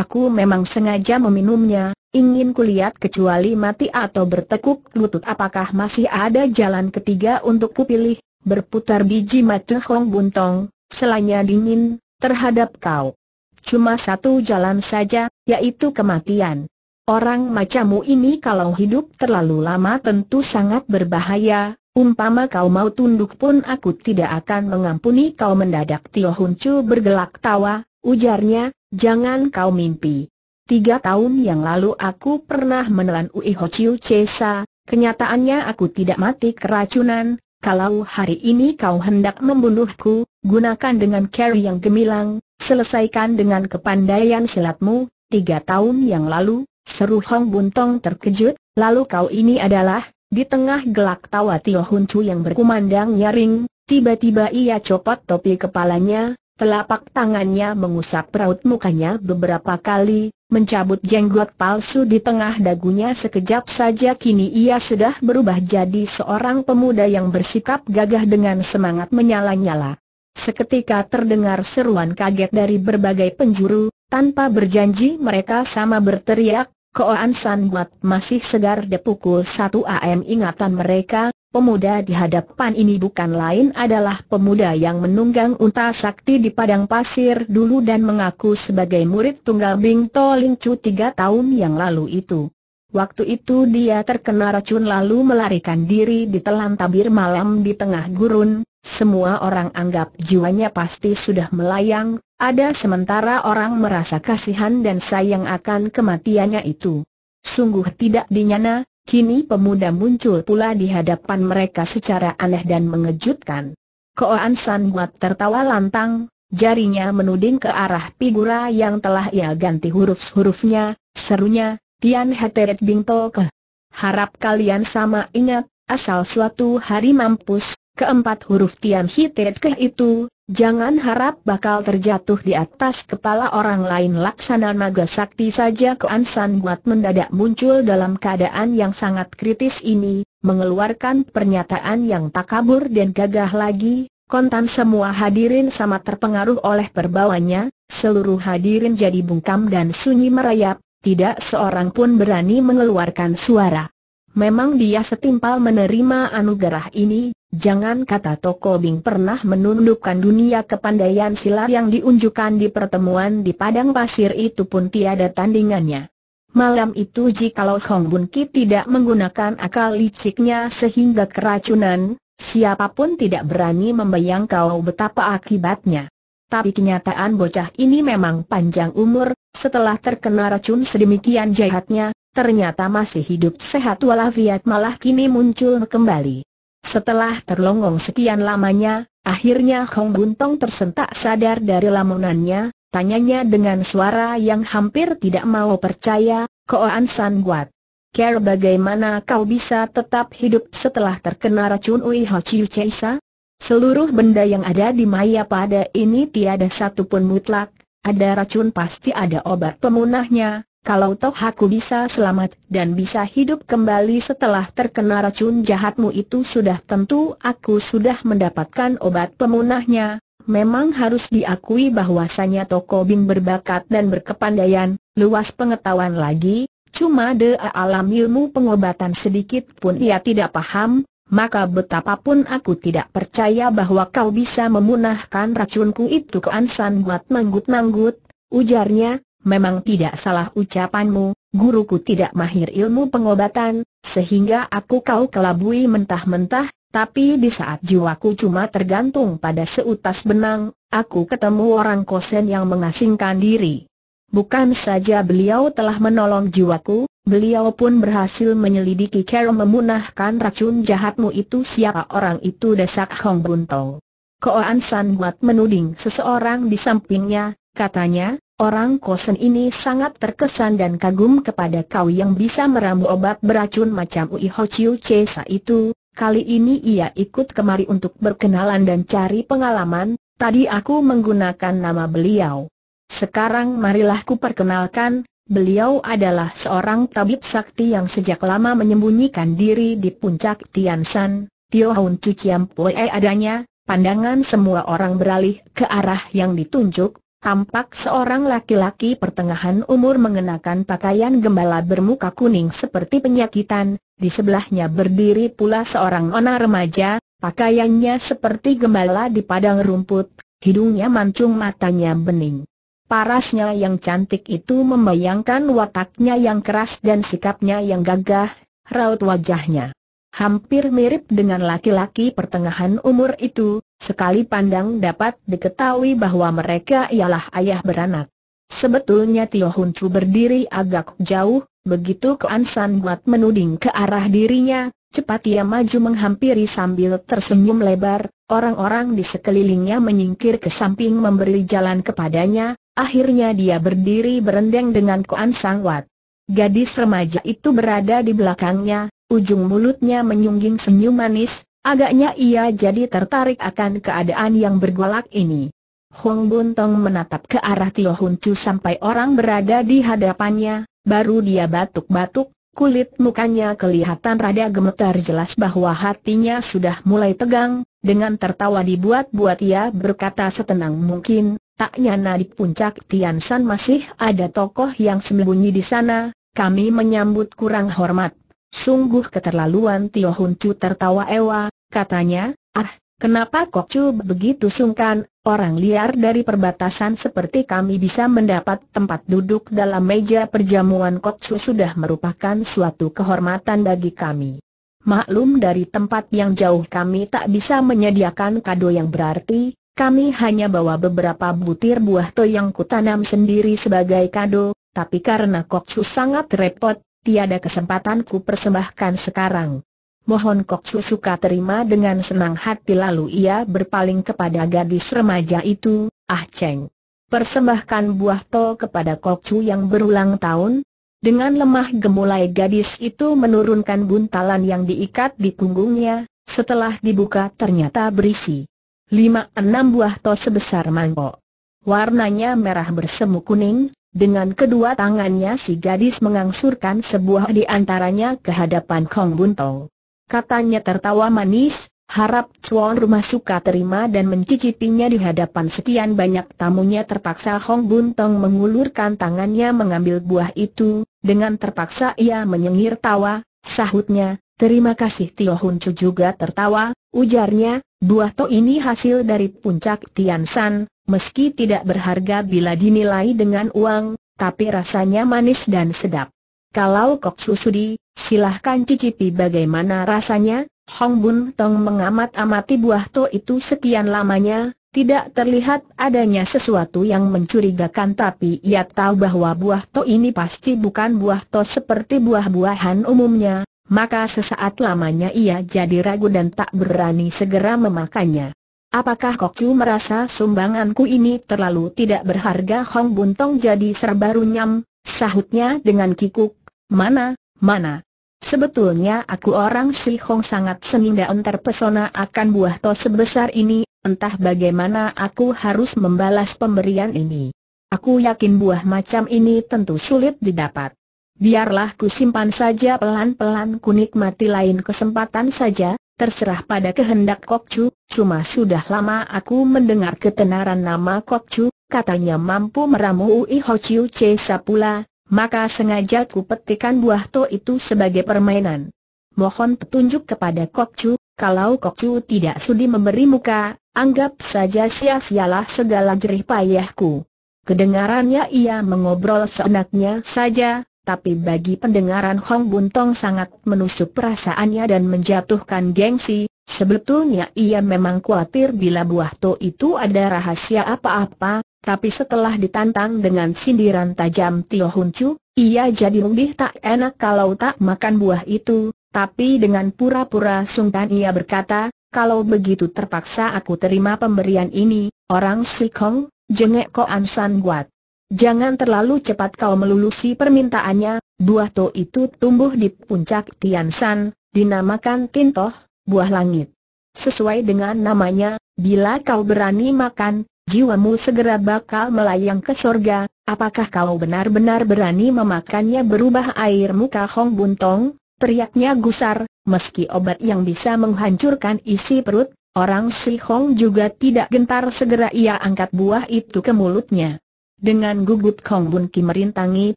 Aku memang sengaja meminumnya, Ingin kulihat kecuali mati atau bertekuk lutut apakah masih ada jalan ketiga untuk kupilih, berputar biji mata Hong Buntong, Selainnya dingin, terhadap kau. Cuma satu jalan saja, yaitu kematian. Orang macamu ini kalau hidup terlalu lama tentu sangat berbahaya, Umpama kau mau tunduk pun aku tidak akan mengampuni kau mendadak Tio Huncu bergelak tawa, ujarnya, jangan kau mimpi. Tiga tahun yang lalu aku pernah menelan Ui Ho Chiu Chesa, kenyataannya aku tidak mati keracunan, kalau hari ini kau hendak membunuhku, gunakan dengan carry yang gemilang, selesaikan dengan kepandaian silatmu, tiga tahun yang lalu, seru Hong Buntong terkejut, lalu kau ini adalah, di tengah gelak tawa Tio Hun Chu yang berkumandang nyaring, tiba-tiba ia copot topi kepalanya, Telapak tangannya mengusap raut mukanya beberapa kali, mencabut jenggot palsu di tengah dagunya sekejap saja kini ia sudah berubah jadi seorang pemuda yang bersikap gagah dengan semangat menyala-nyala. Seketika terdengar seruan kaget dari berbagai penjuru, tanpa berjanji mereka sama berteriak, Koan San Buat masih segar depukul 1 AM ingatan mereka, Pemuda di hadapan ini bukan lain adalah pemuda yang menunggang unta sakti di padang pasir dulu dan mengaku sebagai murid tunggal Bing To Ling Chu tiga tahun yang lalu itu. Waktu itu dia terkena racun lalu melarikan diri di telan tabir malam di tengah gurun, semua orang anggap jiwanya pasti sudah melayang, ada sementara orang merasa kasihan dan sayang akan kematiannya itu. Sungguh tidak dinyana, Kini pemuda muncul pula di hadapan mereka secara aneh dan mengejutkan. Koan San Buat tertawa lantang, jarinya menuding ke arah figura yang telah ia ganti huruf-hurufnya, serunya, Tian Heteret Bing Toke. Harap kalian sama ingat, asal suatu hari mampus, keempat huruf Tian Heteret ke itu, Jangan harap bakal terjatuh di atas kepala orang lain laksana naga sakti saja Kuan San Buat mendadak muncul dalam keadaan yang sangat kritis ini, mengeluarkan pernyataan yang tak kabur dan gagah lagi, kontan semua hadirin sama terpengaruh oleh perbawanya, seluruh hadirin jadi bungkam dan sunyi merayap, tidak seorang pun berani mengeluarkan suara. Memang dia setimpal menerima anugerah ini, Jangan kata Toko Bing pernah menundukkan dunia kepandaian silat yang diunjukkan di pertemuan di padang pasir itu pun tiada tandingannya. Malam itu jikalau Hong Bun Ki tidak menggunakan akal liciknya sehingga keracunan, siapapun tidak berani membayang kau betapa akibatnya. Tapi kenyataan bocah ini memang panjang umur, setelah terkena racun sedemikian jahatnya, ternyata masih hidup sehat walafiat malah kini muncul kembali. Setelah terlongong sekian lamanya, akhirnya Hong Buntong tersentak sadar dari lamunannya, tanyanya dengan suara yang hampir tidak mau percaya, Koan San Guat. Care bagaimana kau bisa tetap hidup setelah terkena racun Ui Ho Chiu Sa? Seluruh benda yang ada di maya pada ini tiada satupun mutlak, ada racun pasti ada obat pemunahnya, kalau toh aku bisa selamat dan bisa hidup kembali setelah terkena racun jahatmu itu sudah tentu aku sudah mendapatkan obat pemunahnya. Memang harus diakui bahwasanya Toko Bing berbakat dan berkepandaian, luas pengetahuan lagi, cuma de alam ilmu pengobatan sedikit pun ia tidak paham, maka betapapun aku tidak percaya bahwa kau bisa memunahkan racunku itu ke Ansan buat manggut-manggut, ujarnya, memang tidak salah ucapanmu, guruku tidak mahir ilmu pengobatan, sehingga aku kau kelabui mentah-mentah, tapi di saat jiwaku cuma tergantung pada seutas benang, aku ketemu orang kosen yang mengasingkan diri. Bukan saja beliau telah menolong jiwaku, beliau pun berhasil menyelidiki cara memunahkan racun jahatmu itu siapa orang itu desak Hong Bunto. Koan San buat menuding seseorang di sampingnya, katanya, Orang kosen ini sangat terkesan dan kagum kepada kau yang bisa meramu obat beracun macam Ui Ho Chiu Che Sa itu. Kali ini ia ikut kemari untuk berkenalan dan cari pengalaman, tadi aku menggunakan nama beliau. Sekarang marilah ku perkenalkan, beliau adalah seorang tabib sakti yang sejak lama menyembunyikan diri di puncak Tiansan, Tio Haun Cuciam Pue adanya, pandangan semua orang beralih ke arah yang ditunjuk, tampak seorang laki-laki pertengahan umur mengenakan pakaian gembala bermuka kuning seperti penyakitan, di sebelahnya berdiri pula seorang onar remaja, pakaiannya seperti gembala di padang rumput, hidungnya mancung matanya bening. Parasnya yang cantik itu membayangkan wataknya yang keras dan sikapnya yang gagah, raut wajahnya hampir mirip dengan laki-laki pertengahan umur itu, sekali pandang dapat diketahui bahwa mereka ialah ayah beranak. Sebetulnya Tio Hun Chu berdiri agak jauh, begitu Kean San Buat menuding ke arah dirinya, cepat ia maju menghampiri sambil tersenyum lebar, orang-orang di sekelilingnya menyingkir ke samping memberi jalan kepadanya, akhirnya dia berdiri berendeng dengan Kean San Wat. Gadis remaja itu berada di belakangnya, Ujung mulutnya menyungging senyum manis, agaknya ia jadi tertarik akan keadaan yang bergolak ini. Hong Bun menatap ke arah Tio Hun Chu sampai orang berada di hadapannya, baru dia batuk-batuk, kulit mukanya kelihatan rada gemetar jelas bahwa hatinya sudah mulai tegang, dengan tertawa dibuat-buat ia berkata setenang mungkin, tak nyana di puncak Tian San masih ada tokoh yang sembunyi di sana, kami menyambut kurang hormat. Sungguh keterlaluan Tio Hun Chu tertawa ewa, katanya, ah, kenapa Kok Chu begitu sungkan, orang liar dari perbatasan seperti kami bisa mendapat tempat duduk dalam meja perjamuan Kok Chu sudah merupakan suatu kehormatan bagi kami. Maklum dari tempat yang jauh kami tak bisa menyediakan kado yang berarti, kami hanya bawa beberapa butir buah to yang kutanam sendiri sebagai kado, tapi karena Kok Chu sangat repot, tiada kesempatanku persembahkan sekarang. Mohon Kok Su suka terima dengan senang hati lalu ia berpaling kepada gadis remaja itu, Ah Cheng. Persembahkan buah to kepada Kok Su yang berulang tahun. Dengan lemah gemulai gadis itu menurunkan buntalan yang diikat di punggungnya, setelah dibuka ternyata berisi lima enam buah to sebesar mangkok. Warnanya merah bersemu kuning, dengan kedua tangannya si gadis mengangsurkan sebuah di antaranya ke hadapan Kong Bun Tong. Katanya tertawa manis, harap Chuan rumah suka terima dan mencicipinya di hadapan sekian banyak tamunya terpaksa Hong Bun Tong mengulurkan tangannya mengambil buah itu, dengan terpaksa ia menyengir tawa, sahutnya, terima kasih Tio Hun Chu juga tertawa, ujarnya, buah to ini hasil dari puncak Tian San, meski tidak berharga bila dinilai dengan uang, tapi rasanya manis dan sedap. Kalau Kok Susudi, silahkan cicipi bagaimana rasanya, Hong Bun Tong mengamat-amati buah to itu sekian lamanya, tidak terlihat adanya sesuatu yang mencurigakan tapi ia tahu bahwa buah to ini pasti bukan buah to seperti buah-buahan umumnya, maka sesaat lamanya ia jadi ragu dan tak berani segera memakannya. Apakah Chu merasa sumbanganku ini terlalu tidak berharga Hong Buntong jadi serba runyam, sahutnya dengan kikuk, mana, mana. Sebetulnya aku orang si Hong sangat senang dan terpesona akan buah to sebesar ini, entah bagaimana aku harus membalas pemberian ini. Aku yakin buah macam ini tentu sulit didapat. Biarlah ku simpan saja pelan-pelan ku nikmati lain kesempatan saja, terserah pada kehendak Kok Chu, cuma sudah lama aku mendengar ketenaran nama Kok Chu, katanya mampu meramu Ui Ho Chiu Che pula, maka sengaja ku petikan buah to itu sebagai permainan. Mohon petunjuk kepada Kok Chu, kalau Kok Chu tidak sudi memberi muka, anggap saja sia-sialah segala jerih payahku. Kedengarannya ia mengobrol seenaknya saja, tapi bagi pendengaran Hong Buntong sangat menusuk perasaannya dan menjatuhkan gengsi, sebetulnya ia memang khawatir bila buah to itu ada rahasia apa-apa, tapi setelah ditantang dengan sindiran tajam Tio Hun Chu, ia jadi lebih tak enak kalau tak makan buah itu, tapi dengan pura-pura sungkan ia berkata, kalau begitu terpaksa aku terima pemberian ini, orang Sikong, jengek Ko Ansan buat. Jangan terlalu cepat kau melulusi permintaannya, buah to itu tumbuh di puncak Tian Tiansan, dinamakan Tintoh, buah langit. Sesuai dengan namanya, bila kau berani makan, jiwamu segera bakal melayang ke sorga, apakah kau benar-benar berani memakannya berubah air muka Hong Buntong? Teriaknya gusar, meski obat yang bisa menghancurkan isi perut, orang Si Hong juga tidak gentar segera ia angkat buah itu ke mulutnya. Dengan gugup Kong Bun Ki merintangi,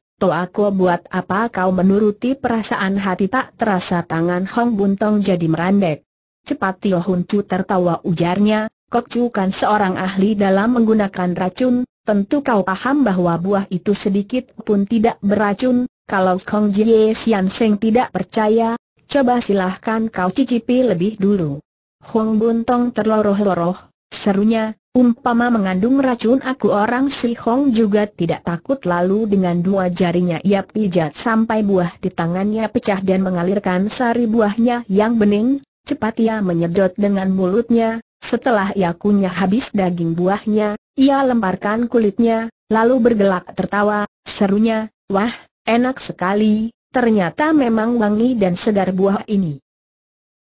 aku buat apa kau menuruti perasaan hati tak terasa tangan Hong Bun Tong jadi merandek. Cepat Tio Hun Chu tertawa ujarnya, Kok Chu kan seorang ahli dalam menggunakan racun, tentu kau paham bahwa buah itu sedikit pun tidak beracun, kalau Kong Jie Sian Seng tidak percaya, coba silahkan kau cicipi lebih dulu. Hong Bun Tong terloroh-loroh, serunya, Umpama mengandung racun aku orang Si Hong juga tidak takut lalu dengan dua jarinya ia pijat sampai buah di tangannya pecah dan mengalirkan sari buahnya yang bening, cepat ia menyedot dengan mulutnya, setelah ia kunyah habis daging buahnya, ia lemparkan kulitnya, lalu bergelak tertawa, serunya, wah, enak sekali, ternyata memang wangi dan segar buah ini.